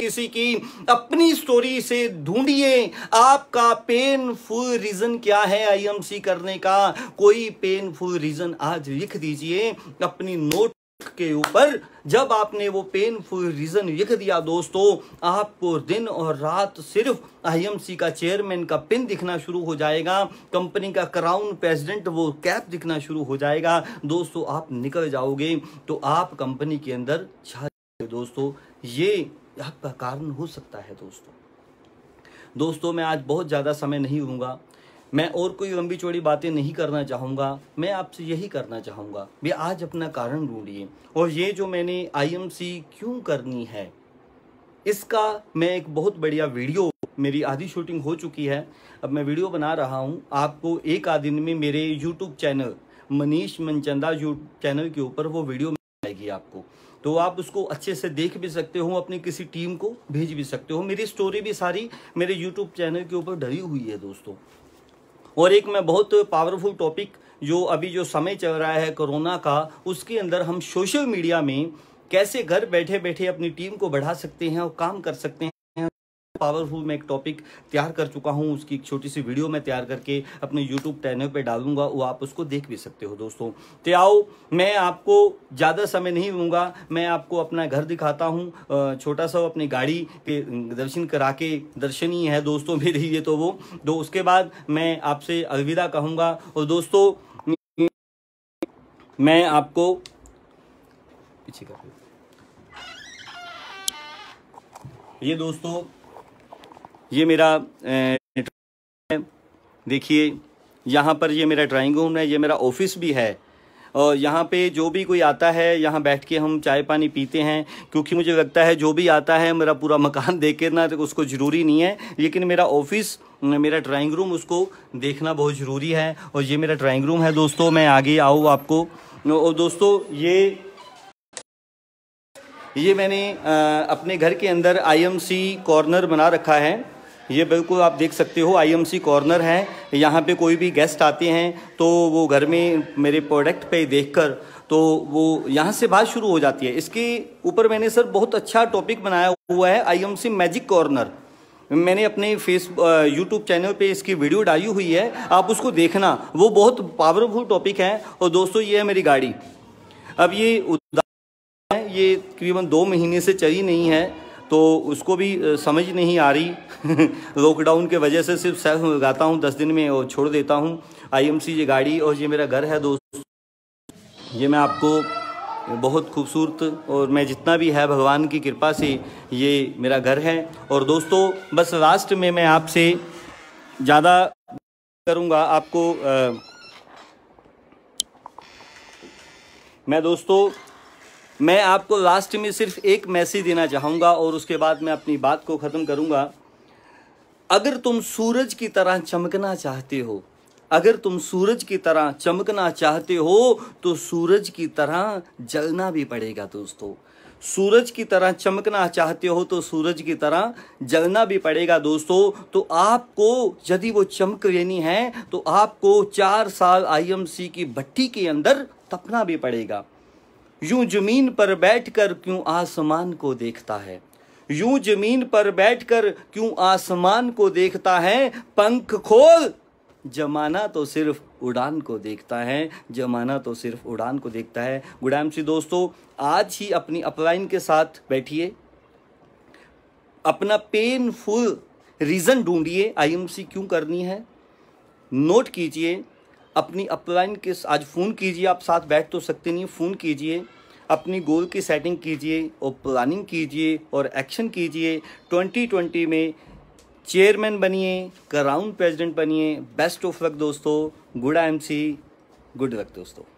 Speaker 1: किसी की अपनी स्टोरी से ढूंढिए आपका पेनफुल रीजन क्या है आईएमसी करने का कोई पेनफुल रीजन आज लिख दीजिए अपनी नोट के ऊपर जब आपने वो पेनफुल रीजन लिख दिया दोस्तों आपको दिन और रात सिर्फ आईएमसी का चेयरमैन का पिन दिखना शुरू हो जाएगा कंपनी का क्राउन प्रेसिडेंट वो कैप दिखना शुरू हो जाएगा दोस्तों आप निकल जाओगे तो आप कंपनी के अंदर छा दोस्तों ये आपका कारण हो सकता है दोस्तों दोस्तों मैं आज बहुत ज़्यादा समय नहीं लूँगा मैं और कोई लंबी चौड़ी बातें नहीं करना चाहूँगा मैं आपसे यही करना चाहूँगा भी आज अपना कारण ढूंढिए और ये जो मैंने आईएमसी क्यों करनी है इसका मैं एक बहुत बढ़िया वीडियो मेरी आधी शूटिंग हो चुकी है अब मैं वीडियो बना रहा हूँ आपको एक आध दिन में मेरे YouTube channel Manish Manchanda YouTube channel के ऊपर वो वीडियो आएगी आपको तो आप उसको अच्छे से देख भी सकते हो अपनी किसी टीम को भेज भी सकते हो मेरी स्टोरी भी सारी मेरे यूट्यूब चैनल के ऊपर डरी हुई है दोस्तों और एक मैं बहुत पावरफुल टॉपिक जो अभी जो समय चल रहा है कोरोना का उसके अंदर हम सोशल मीडिया में कैसे घर बैठे बैठे अपनी टीम को बढ़ा सकते हैं और काम कर सकते हैं पावरफुल मैं एक टॉपिक तैयार कर चुका हूँ उसकी एक छोटी सी वीडियो मैं तैयार करके अपने यूट्यूब चैनल पर डालूंगा वो आप उसको देख भी सकते हो दोस्तों तो आओ मैं आपको ज़्यादा समय नहीं दूंगा मैं आपको अपना घर दिखाता हूँ छोटा सा अपनी गाड़ी के दर्शन करा के दर्शनीय है दोस्तों भी रही तो वो तो उसके बाद मैं आपसे अलविदा कहूँगा और दोस्तों मैं आपको पीछे कर ये दोस्तों ये मेरा देखिए यहाँ पर ये मेरा ड्राइंग रूम है ये मेरा ऑफिस भी है और यहाँ पे जो भी कोई आता है यहाँ बैठ के हम चाय पानी पीते हैं क्योंकि मुझे लगता है जो भी आता है मेरा पूरा मकान देख ना तो उसको ज़रूरी नहीं है लेकिन मेरा ऑफिस मेरा ड्राइंग रूम उसको देखना बहुत ज़रूरी है और ये मेरा ड्राइंग रूम है दोस्तों मैं आगे आऊँ आपको और दोस्तों ये ये मैंने अपने घर के अंदर सी कॉर्नर बना रखा है ये बिल्कुल आप देख सकते हो आईएमसी कॉर्नर है यहाँ पे कोई भी गेस्ट आते हैं तो वो घर में मेरे प्रोडक्ट पे देखकर तो वो यहाँ से बात शुरू हो जाती है इसके ऊपर मैंने सर बहुत अच्छा टॉपिक बनाया हुआ है आईएमसी मैजिक कॉर्नर मैंने अपने फेस यूट्यूब चैनल पे इसकी वीडियो डाली हुई है आप उसको देखना वो बहुत पावरफुल टॉपिक है और दोस्तों ये है मेरी गाड़ी अब ये ये तकरीबन दो महीने से चली नहीं है तो उसको भी समझ नहीं आ रही लॉकडाउन के वजह से सिर्फ सेल्फ लगाता हूँ दस दिन में और छोड़ देता हूँ आईएमसी ये गाड़ी और ये मेरा घर है दोस्त ये मैं आपको बहुत खूबसूरत और मैं जितना भी है भगवान की कृपा से ये मेरा घर है और दोस्तों बस लास्ट में मैं आपसे ज़्यादा करूँगा आपको आ, मैं दोस्तों मैं आपको लास्ट में सिर्फ एक मैसेज देना चाहूँगा और उसके बाद मैं अपनी बात को ख़त्म करूँगा अगर तुम सूरज की तरह चमकना चाहते हो अगर तुम सूरज की तरह चमकना चाहते हो तो सूरज की तरह जलना भी पड़ेगा दोस्तों सूरज की तरह चमकना चाहते हो तो सूरज की तरह जलना भी पड़ेगा दोस्तों तो आपको यदि वो चमक लेनी है तो आपको चार साल आईएमसी की भट्टी के अंदर तपना भी पड़ेगा यूं जमीन पर बैठकर क्यों आसमान को देखता है यूं जमीन पर बैठकर क्यों आसमान को देखता है पंख खोल जमाना तो सिर्फ उड़ान को देखता है जमाना तो सिर्फ उड़ान को देखता है गुड सी दोस्तों आज ही अपनी अपलाइन के साथ बैठिए अपना पेनफुल रीज़न ढूंढिए आईएमसी क्यों करनी है नोट कीजिए अपनी अपलाइन के आज फ़ोन कीजिए आप साथ बैठ तो सकते नहीं फ़ोन कीजिए अपनी गोल की सेटिंग कीजिए और प्लानिंग कीजिए और एक्शन कीजिए 2020 में चेयरमैन बनिए क्राउन प्रेसिडेंट बनिए बेस्ट ऑफ लक दोस्तों good I M C good luck दोस्तों